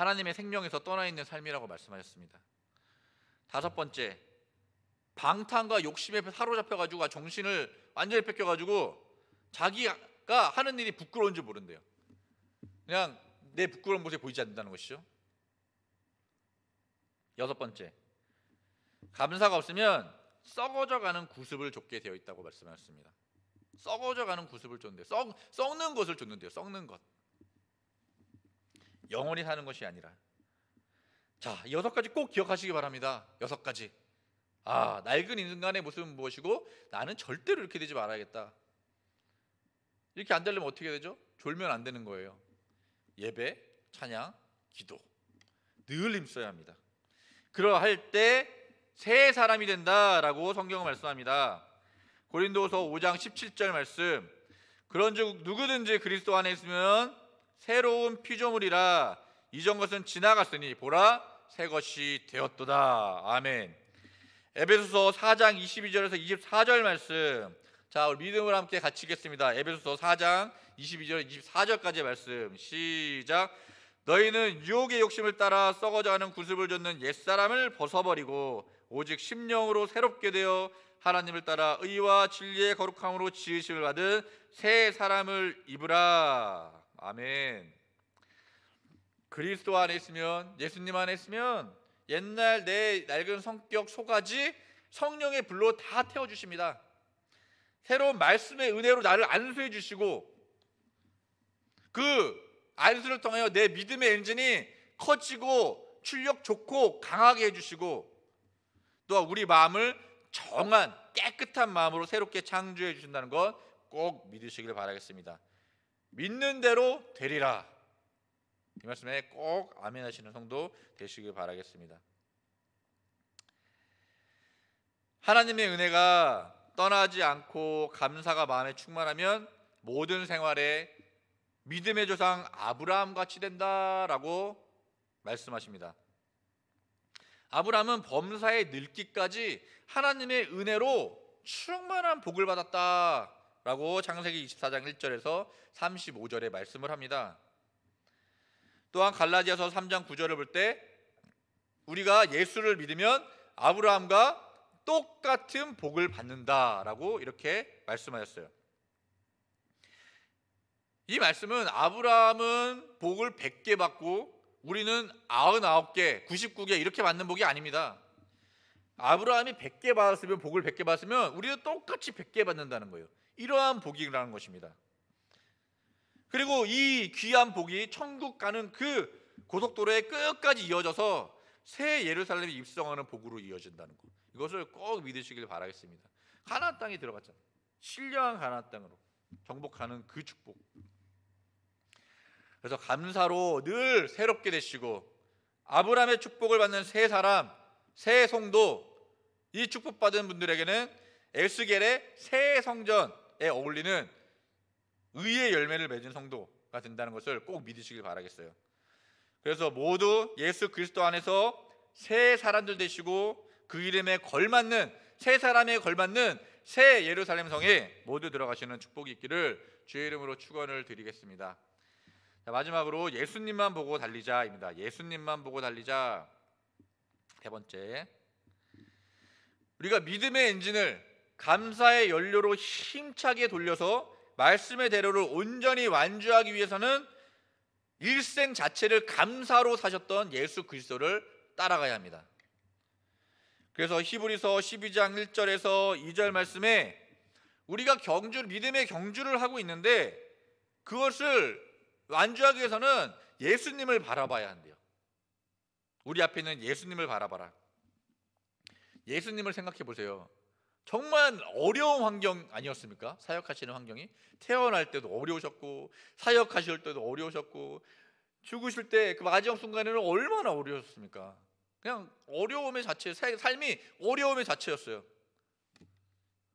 하나님의 생명에서 떠나 있는 삶이라고 말씀하셨습니다. 다섯 번째, 방탕과 욕심에 사로잡혀 가지고 아, 정신을 완전히 뺏겨 가지고 자기가 하는 일이 부끄러운 줄 모른대요. 그냥 내 부끄러운 모습이 보이지 않는다는 것이죠. 여섯 번째, 감사가 없으면 썩어져 가는 구습을 줬게 되어 있다고 말씀하셨습니다. 썩어져 가는 구습을 줬는데 썩, 썩는 것을 줬는데요. 썩는 것. 영원히 사는 것이 아니라. 자, 여섯 가지 꼭 기억하시기 바랍니다. 여섯 가지. 아, 낡은 인간의 모습은 무엇이고 나는 절대로 이렇게 되지 말아야겠다. 이렇게 안 되려면 어떻게 되죠? 졸면 안 되는 거예요. 예배, 찬양, 기도. 늘 힘써야 합니다. 그러할 때 새 사람이 된다라고 성경은 말씀합니다. 고린도서 5장 17절 말씀. 그런즉 누구든지 그리스도 안에 있으면 새로운 피조물이라 이전 것은 지나갔으니 보라 새 것이 되었도다. 아멘. 에베소서 4장 22절에서 24절 말씀. 자, 우리 믿음을 함께 같이 읽겠습니다. 에베소서 4장 22절 24절까지 말씀. 시작. 너희는 유혹의 욕심을 따라 썩어져가는 구습을 좇는 옛사람을 벗어버리고 오직 심령으로 새롭게 되어 하나님을 따라 의와 진리의 거룩함으로 지으심을 받은 새 사람을 입으라. 아멘. 그리스도 안에 있으면 예수님 안에 있으면 옛날 내 낡은 성격 속아지 성령의 불로 다 태워 주십니다. 새로운 말씀의 은혜로 나를 안수해 주시고 그 안수를 통하여 내 믿음의 엔진이 커지고 출력 좋고 강하게 해 주시고 또 우리 마음을 정한 깨끗한 마음으로 새롭게 창조해 주신다는 것 꼭 믿으시길 바라겠습니다. 믿는 대로 되리라. 이 말씀에 꼭 아멘하시는 성도 되시길 바라겠습니다. 하나님의 은혜가 떠나지 않고 감사가 마음에 충만하면 모든 생활에 믿음의 조상 아브라함 같이 된다라고 말씀하십니다. 아브라함은 범사에 늙기까지 하나님의 은혜로 충만한 복을 받았다. 라고 창세기 24장 1절에서 35절에 말씀을 합니다. 또한 갈라디아서 3장 9절을 볼 때 우리가 예수를 믿으면 아브라함과 똑같은 복을 받는다라고 이렇게 말씀하셨어요. 이 말씀은 아브라함은 복을 100개 받고 우리는 99개, 99개 이렇게 받는 복이 아닙니다. 아브라함이 100개 받았으면 복을 100개 받았으면 우리도 똑같이 100개 받는다는 거예요. 이러한 복이라는 것입니다. 그리고 이 귀한 복이 천국 가는 그 고속도로의 끝까지 이어져서 새 예루살렘이 입성하는 복으로 이어진다는 것. 이것을 꼭 믿으시길 바라겠습니다. 가나안 땅에 들어갔잖아요. 신령한 가나안 땅으로 정복하는 그 축복. 그래서 감사로 늘 새롭게 되시고 아브라함의 축복을 받는 새 사람, 새 성도 이 축복받은 분들에게는 엘스겔의 새 성전 사람에 어울리는 의의 열매를 맺은 성도가 된다는 것을 꼭 믿으시길 바라겠어요. 그래서 모두 예수 그리스도 안에서 새 사람들 되시고 그 이름에 걸맞는 새 사람에 걸맞는 새 예루살렘 성에 모두 들어가시는 축복이 있기를 주의 이름으로 축원을 드리겠습니다. 자, 마지막으로 예수님만 보고 달리자입니다. 예수님만 보고 달리자. 세 번째. 우리가 믿음의 엔진을 감사의 연료로 힘차게 돌려서 말씀의 대로를 온전히 완주하기 위해서는 일생 자체를 감사로 사셨던 예수 그리스도를 따라가야 합니다. 그래서 히브리서 12장 1절에서 2절 말씀에 우리가 경주 믿음의 경주를 하고 있는데 그것을 완주하기 위해서는 예수님을 바라봐야 한대요. 우리 앞에 있는 예수님을 바라봐라. 예수님을 생각해 보세요. 정말 어려운 환경 아니었습니까? 사역하시는 환경이 태어날 때도 어려우셨고 사역하실 때도 어려우셨고 죽으실 때 그 마지막 순간에는 얼마나 어려우셨습니까? 그냥 어려움의 자체, 삶이 어려움의 자체였어요.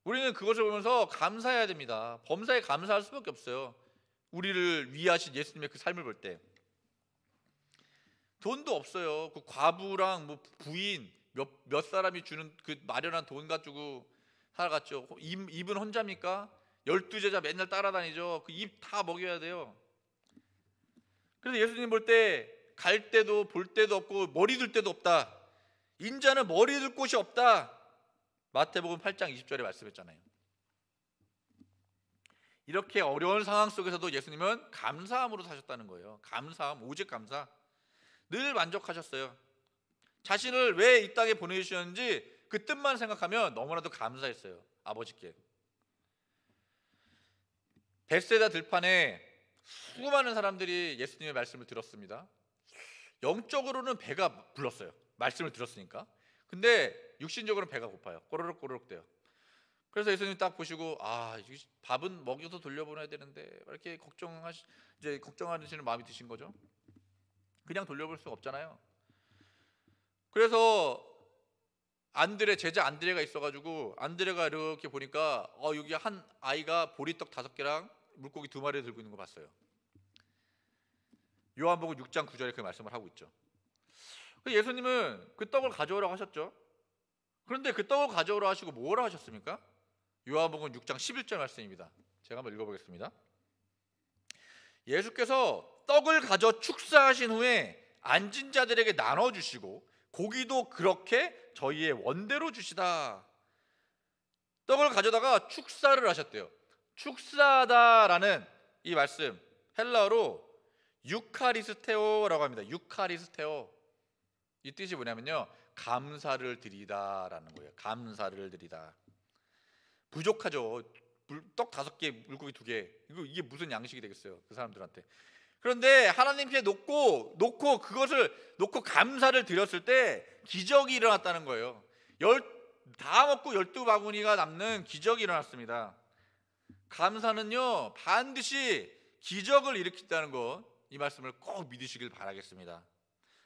우리는 그것을 보면서 감사해야 됩니다. 범사에 감사할 수밖에 없어요. 우리를 위하신 예수님의 그 삶을 볼 때. 돈도 없어요. 그 과부랑 뭐 부인 몇, 몇 사람이 주는 그 마련한 돈 가지고 살아갔죠. 입은 혼자입니까? 열두 제자 맨날 따라다니죠. 그 입 다 먹여야 돼요. 그래서 예수님 볼 때 갈 때도 볼 때도 없고 머리 들때도 없다. 인자는 머리 들 곳이 없다. 마태복음 8장 20절에 말씀했잖아요. 이렇게 어려운 상황 속에서도 예수님은 감사함으로 사셨다는 거예요. 감사함, 오직 감사. 늘 만족하셨어요. 자신을 왜 이 땅에 보내주셨는지 그 뜻만 생각하면 너무나도 감사했어요. 아버지께. 베세다 들판에 수많은 사람들이 예수님의 말씀을 들었습니다. 영적으로는 배가 불렀어요. 말씀을 들었으니까. 근데 육신적으로는 배가 고파요. 꼬르륵 꼬르륵 돼요. 그래서 예수님 딱 보시고 아 밥은 먹여서 돌려보내야 되는데 이렇게 걱정하시 이제 걱정하시는 마음이 드신 거죠. 그냥 돌려볼 수가 없잖아요. 그래서 안드레 제자 안드레가 있어가지고 안드레가 이렇게 보니까 어 여기 한 아이가 보리떡 다섯 개랑 물고기 두 마리 들고 있는 거 봤어요. 요한복음 6장 9절에 그 말씀을 하고 있죠. 그 예수님은 그 떡을 가져오라고 하셨죠. 그런데 그 떡을 가져오라 고 하시고 뭐라 하셨습니까? 요한복음 6장 11절 말씀입니다. 제가 한번 읽어보겠습니다. 예수께서 떡을 가져 축사하신 후에 앉은 자들에게 나눠 주시고 고기도 그렇게 저희의 원대로 주시다. 떡을 가져다가 축사를 하셨대요. 축사다라는 이 말씀 헬라어로 유카리스테오라고 합니다. 유카리스테오. 이 뜻이 뭐냐면요. 감사를 드리다라는 거예요. 감사를 드리다. 부족하죠. 떡 다섯 개, 물고기 두 개. 이거 이게 무슨 양식이 되겠어요? 그 사람들한테. 그런데 하나님께 놓고 놓고 그것을 놓고 감사를 드렸을 때 기적이 일어났다는 거예요. 열다 먹고 열두 바구니가 남는 기적이 일어났습니다. 감사는요 반드시 기적을 일으킨다는 것 이 말씀을 꼭 믿으시길 바라겠습니다.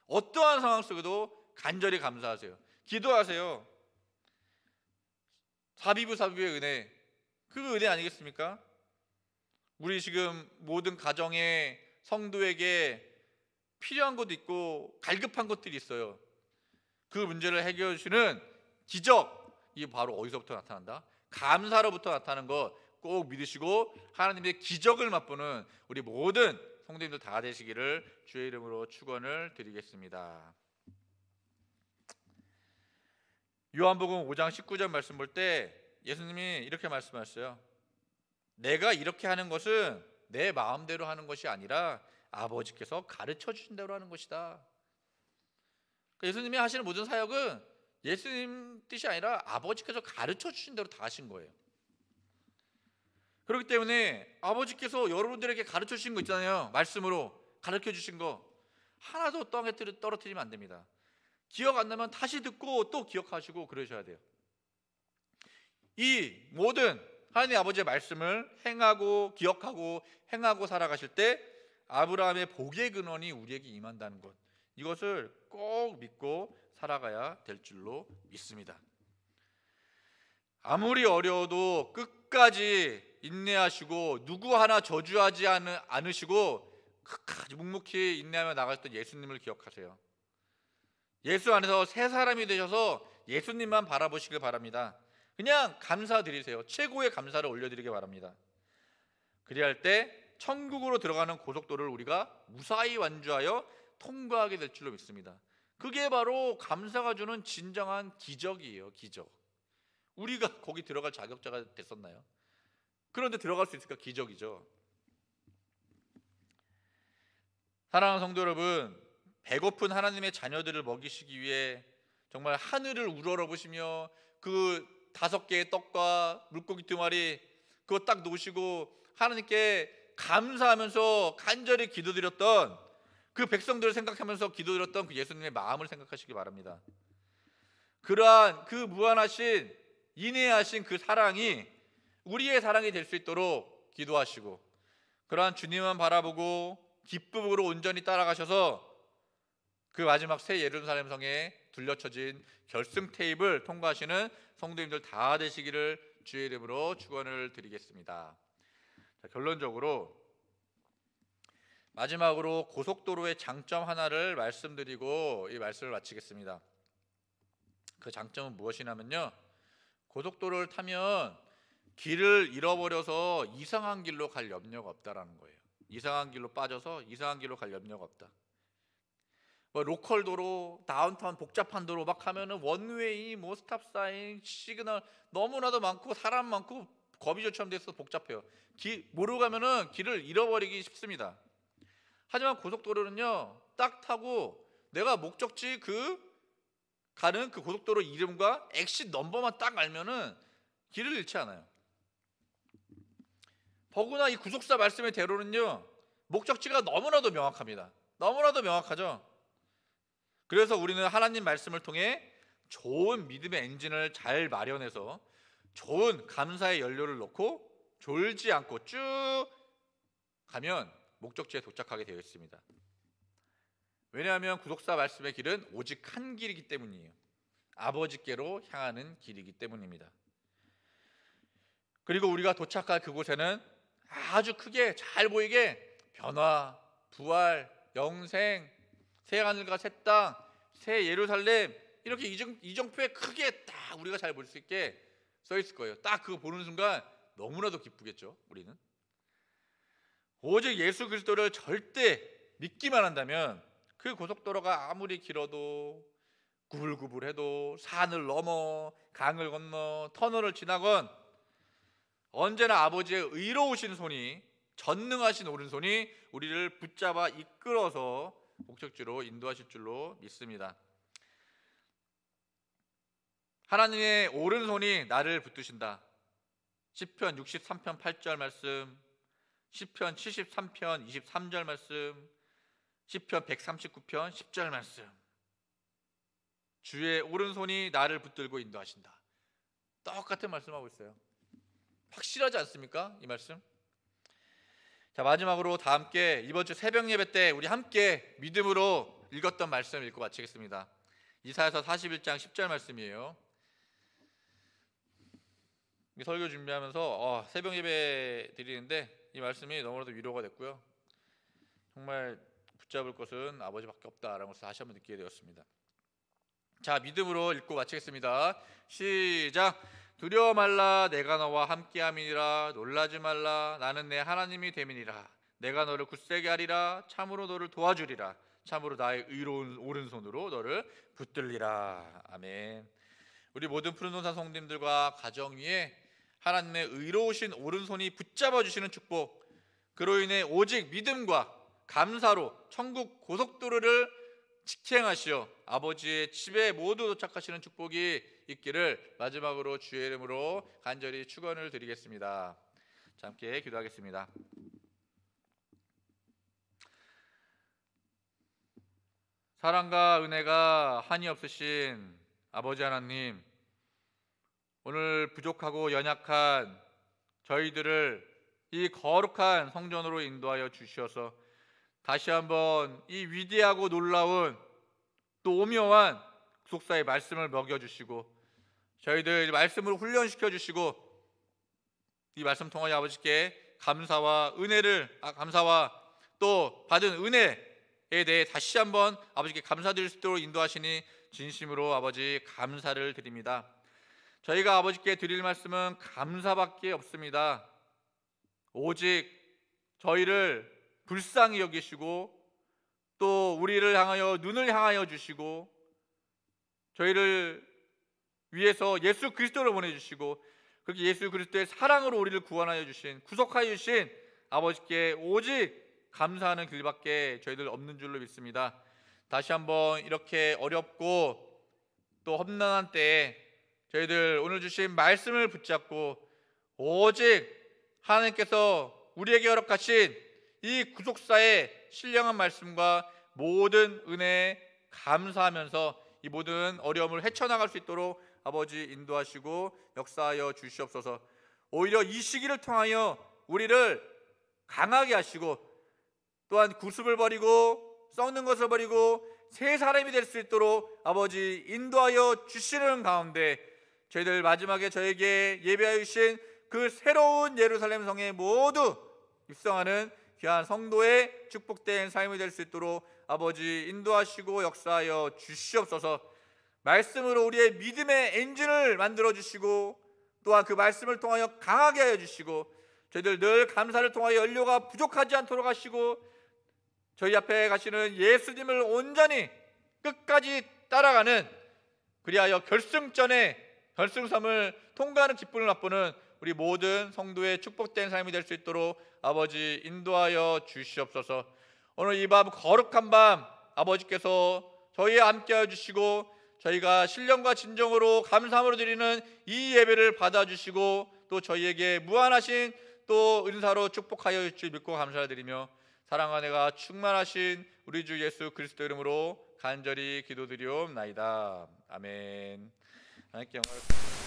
어떠한 상황 속에도 간절히 감사하세요. 기도하세요. 사비부 사비의 은혜 그 은혜 아니겠습니까? 우리 지금 모든 가정에 성도에게 필요한 것도 있고 갈급한 것들이 있어요. 그 문제를 해결해 주는 기적 이 바로 어디서부터 나타난다? 감사로부터 나타나는 것꼭 믿으시고 하나님의 기적을 맛보는 우리 모든 성도님들 다 되시기를 주의 이름으로 축원을 드리겠습니다. 요한복음 5장 19절 말씀 볼 때 예수님이 이렇게 말씀하셨어요. 내가 이렇게 하는 것은 내 마음대로 하는 것이 아니라 아버지께서 가르쳐 주신 대로 하는 것이다. 그러니까 예수님이 하시는 모든 사역은 예수님 뜻이 아니라 아버지께서 가르쳐 주신 대로 다 하신 거예요. 그렇기 때문에 아버지께서 여러분들에게 가르쳐 주신 거 있잖아요. 말씀으로 가르쳐 주신 거 하나도 땅에 떨어뜨리면 안 됩니다. 기억 안 나면 다시 듣고 또 기억하시고 그러셔야 돼요. 이 모든 하나님 아버지의 말씀을 행하고 기억하고 행하고 살아가실 때 아브라함의 복의 근원이 우리에게 임한다는 것 이것을 꼭 믿고 살아가야 될 줄로 믿습니다. 아무리 어려워도 끝까지 인내하시고 누구 하나 저주하지 않으시고 끝까지 묵묵히 인내하며 나가셨던 예수님을 기억하세요. 예수 안에서 새 사람이 되셔서 예수님만 바라보시길 바랍니다. 그냥 감사드리세요. 최고의 감사를 올려드리기 바랍니다. 그리할 때 천국으로 들어가는 고속도로를 우리가 무사히 완주하여 통과하게 될 줄로 믿습니다. 그게 바로 감사가 주는 진정한 기적이에요. 기적. 우리가 거기 들어갈 자격자가 됐었나요? 그런데 들어갈 수 있을까 기적이죠. 사랑하는 성도 여러분, 배고픈 하나님의 자녀들을 먹이시기 위해 정말 하늘을 우러러보시며 그 다섯 개의 떡과 물고기 두 마리 그거 딱 놓으시고 하나님께 감사하면서 간절히 기도드렸던 그 백성들을 생각하면서 기도드렸던 그 예수님의 마음을 생각하시기 바랍니다. 그러한 그 무한하신 인내하신 그 사랑이 우리의 사랑이 될 수 있도록 기도하시고 그러한 주님만 바라보고 기쁨으로 온전히 따라가셔서 그 마지막 새 예루살렘 성에 둘러쳐진 결승 테이블 통과하시는 성도님들 다 되시기를 주의 이름으로 축원을 드리겠습니다. 자, 결론적으로 마지막으로 고속도로의 장점 하나를 말씀드리고 이 말씀을 마치겠습니다. 그 장점은 무엇이냐면요. 고속도로를 타면 길을 잃어버려서 이상한 길로 갈 염려가 없다라는 거예요. 이상한 길로 빠져서 이상한 길로 갈 염려가 없다. 뭐 로컬 도로, 다운타운 복잡한 도로 막 하면은 원웨이, 뭐 스탑 사인, 시그널 너무나도 많고 사람 많고 거미줄처럼 돼서 복잡해요. 길 모르고 가면은 길을 잃어버리기 쉽습니다. 하지만 고속도로는요 딱 타고 내가 목적지 그 가는 그 고속도로 이름과 엑시 넘버만 딱 알면은 길을 잃지 않아요. 버그나이 구속사 말씀의 대로는요 목적지가 너무나도 명확합니다. 너무나도 명확하죠. 그래서 우리는 하나님 말씀을 통해 좋은 믿음의 엔진을 잘 마련해서 좋은 감사의 연료를 넣고 졸지 않고 쭉 가면 목적지에 도착하게 되어 있습니다. 왜냐하면 구독사 말씀의 길은 오직 한 길이기 때문이에요. 아버지께로 향하는 길이기 때문입니다. 그리고 우리가 도착할 그곳에는 아주 크게 잘 보이게 변화, 부활, 영생, 새 하늘과 새 땅, 새 예루살렘 이렇게 이정, 표에 크게 딱 우리가 잘 볼 수 있게 써 있을 거예요. 딱 그거 보는 순간 너무나도 기쁘겠죠. 우리는 오직 예수 그리스도를 절대 믿기만 한다면 그 고속도로가 아무리 길어도 구불구불해도 산을 넘어 강을 건너 터널을 지나건 언제나 아버지의 의로우신 손이 전능하신 오른손이 우리를 붙잡아 이끌어서 목적지로 인도하실 줄로 믿습니다. 하나님의 오른손이 나를 붙드신다. 1편 63편 8절 말씀, 1편 73편 23절 말씀, 1편 139편 10절 말씀. 주의 오른손이 나를 붙들고 인도하신다. 똑같은 말씀하고 있어요. 확실하지 않습니까? 이 말씀. 자, 마지막으로 다 함께 이번 주 새벽 예배 때 우리 함께 믿음으로 읽었던 말씀 읽고 마치겠습니다. 이사에서 41장 10절 말씀이에요. 설교 준비하면서 어, 새벽 예배 드리는데 이 말씀이 너무나도 위로가 됐고요. 정말 붙잡을 것은 아버지밖에 없다라는 것을 다시 한번 느끼게 되었습니다. 자, 믿음으로 읽고 마치겠습니다. 시작. 두려워 말라 내가 너와 함께함이니라 놀라지 말라 나는 내 하나님이 됨이니라 내가 너를 굳세게 하리라 참으로 너를 도와주리라 참으로 나의 의로운 오른손으로 너를 붙들리라 아멘 우리 모든 푸른동산 성님들과 가정 위에 하나님의 의로우신 오른손이 붙잡아 주시는 축복 그로 인해 오직 믿음과 감사로 천국 고속도로를 직행하시어 아버지의 집에 모두 도착하시는 축복이 있기를 마지막으로 주의 이름으로 간절히 축원을 드리겠습니다. 함께 기도하겠습니다. 사랑과 은혜가 한이 없으신 아버지 하나님, 오늘 부족하고 연약한 저희들을 이 거룩한 성전으로 인도하여 주시어서 다시 한번 이 위대하고 놀라운 또 오묘한 그 속사의 말씀을 먹여주시고 저희들 말씀으로 훈련시켜 주시고 이 말씀 통하여 아버지께 감사와 은혜를 아, 감사와 또 받은 은혜에 대해 다시 한번 아버지께 감사드릴 수 있도록 인도하시니 진심으로 아버지 감사를 드립니다. 저희가 아버지께 드릴 말씀은 감사밖에 없습니다. 오직 저희를 불쌍히 여기시고 또 우리를 향하여 눈을 향하여 주시고 저희를 위에서 예수 그리스도를 보내주시고 그렇게 예수 그리스도의 사랑으로 우리를 구원하여 주신 구속하여 주신 아버지께 오직 감사하는 길밖에 저희들 없는 줄로 믿습니다. 다시 한번 이렇게 어렵고 또 험난한 때에 저희들 오늘 주신 말씀을 붙잡고 오직 하나님께서 우리에게 허락하신 이 구속사의 신령한 말씀과 모든 은혜에 감사하면서 이 모든 어려움을 헤쳐나갈 수 있도록 아버지 인도하시고 역사하여 주시옵소서. 오히려 이 시기를 통하여 우리를 강하게 하시고 또한 구습을 버리고 썩는 것을 버리고 새 사람이 될 수 있도록 아버지 인도하여 주시는 가운데 저희들 마지막에 저에게 예배하여 주신 그 새로운 예루살렘 성에 모두 입성하는 귀한 성도의 축복된 삶이 될 수 있도록 아버지 인도하시고 역사하여 주시옵소서. 말씀으로 우리의 믿음의 엔진을 만들어 주시고 또한 그 말씀을 통하여 강하게 하여 주시고 저희들 늘 감사를 통하여 연료가 부족하지 않도록 하시고 저희 앞에 가시는 예수님을 온전히 끝까지 따라가는 그리하여 결승전에 결승섬을 통과하는 기쁨을 맛보는 우리 모든 성도의 축복된 삶이 될 수 있도록 아버지 인도하여 주시옵소서. 오늘 이 밤 거룩한 밤 아버지께서 저희와 함께하여 주시고 저희가 신령과 진정으로 감사함으로 드리는 이 예배를 받아주시고 또 저희에게 무한하신 또 은사로 축복하여 주실 믿고 감사드리며 사랑하 내가 충만하신 우리 주 예수 그리스도 이름으로 간절히 기도드리옵나이다. 아멘. 하나님께 영광을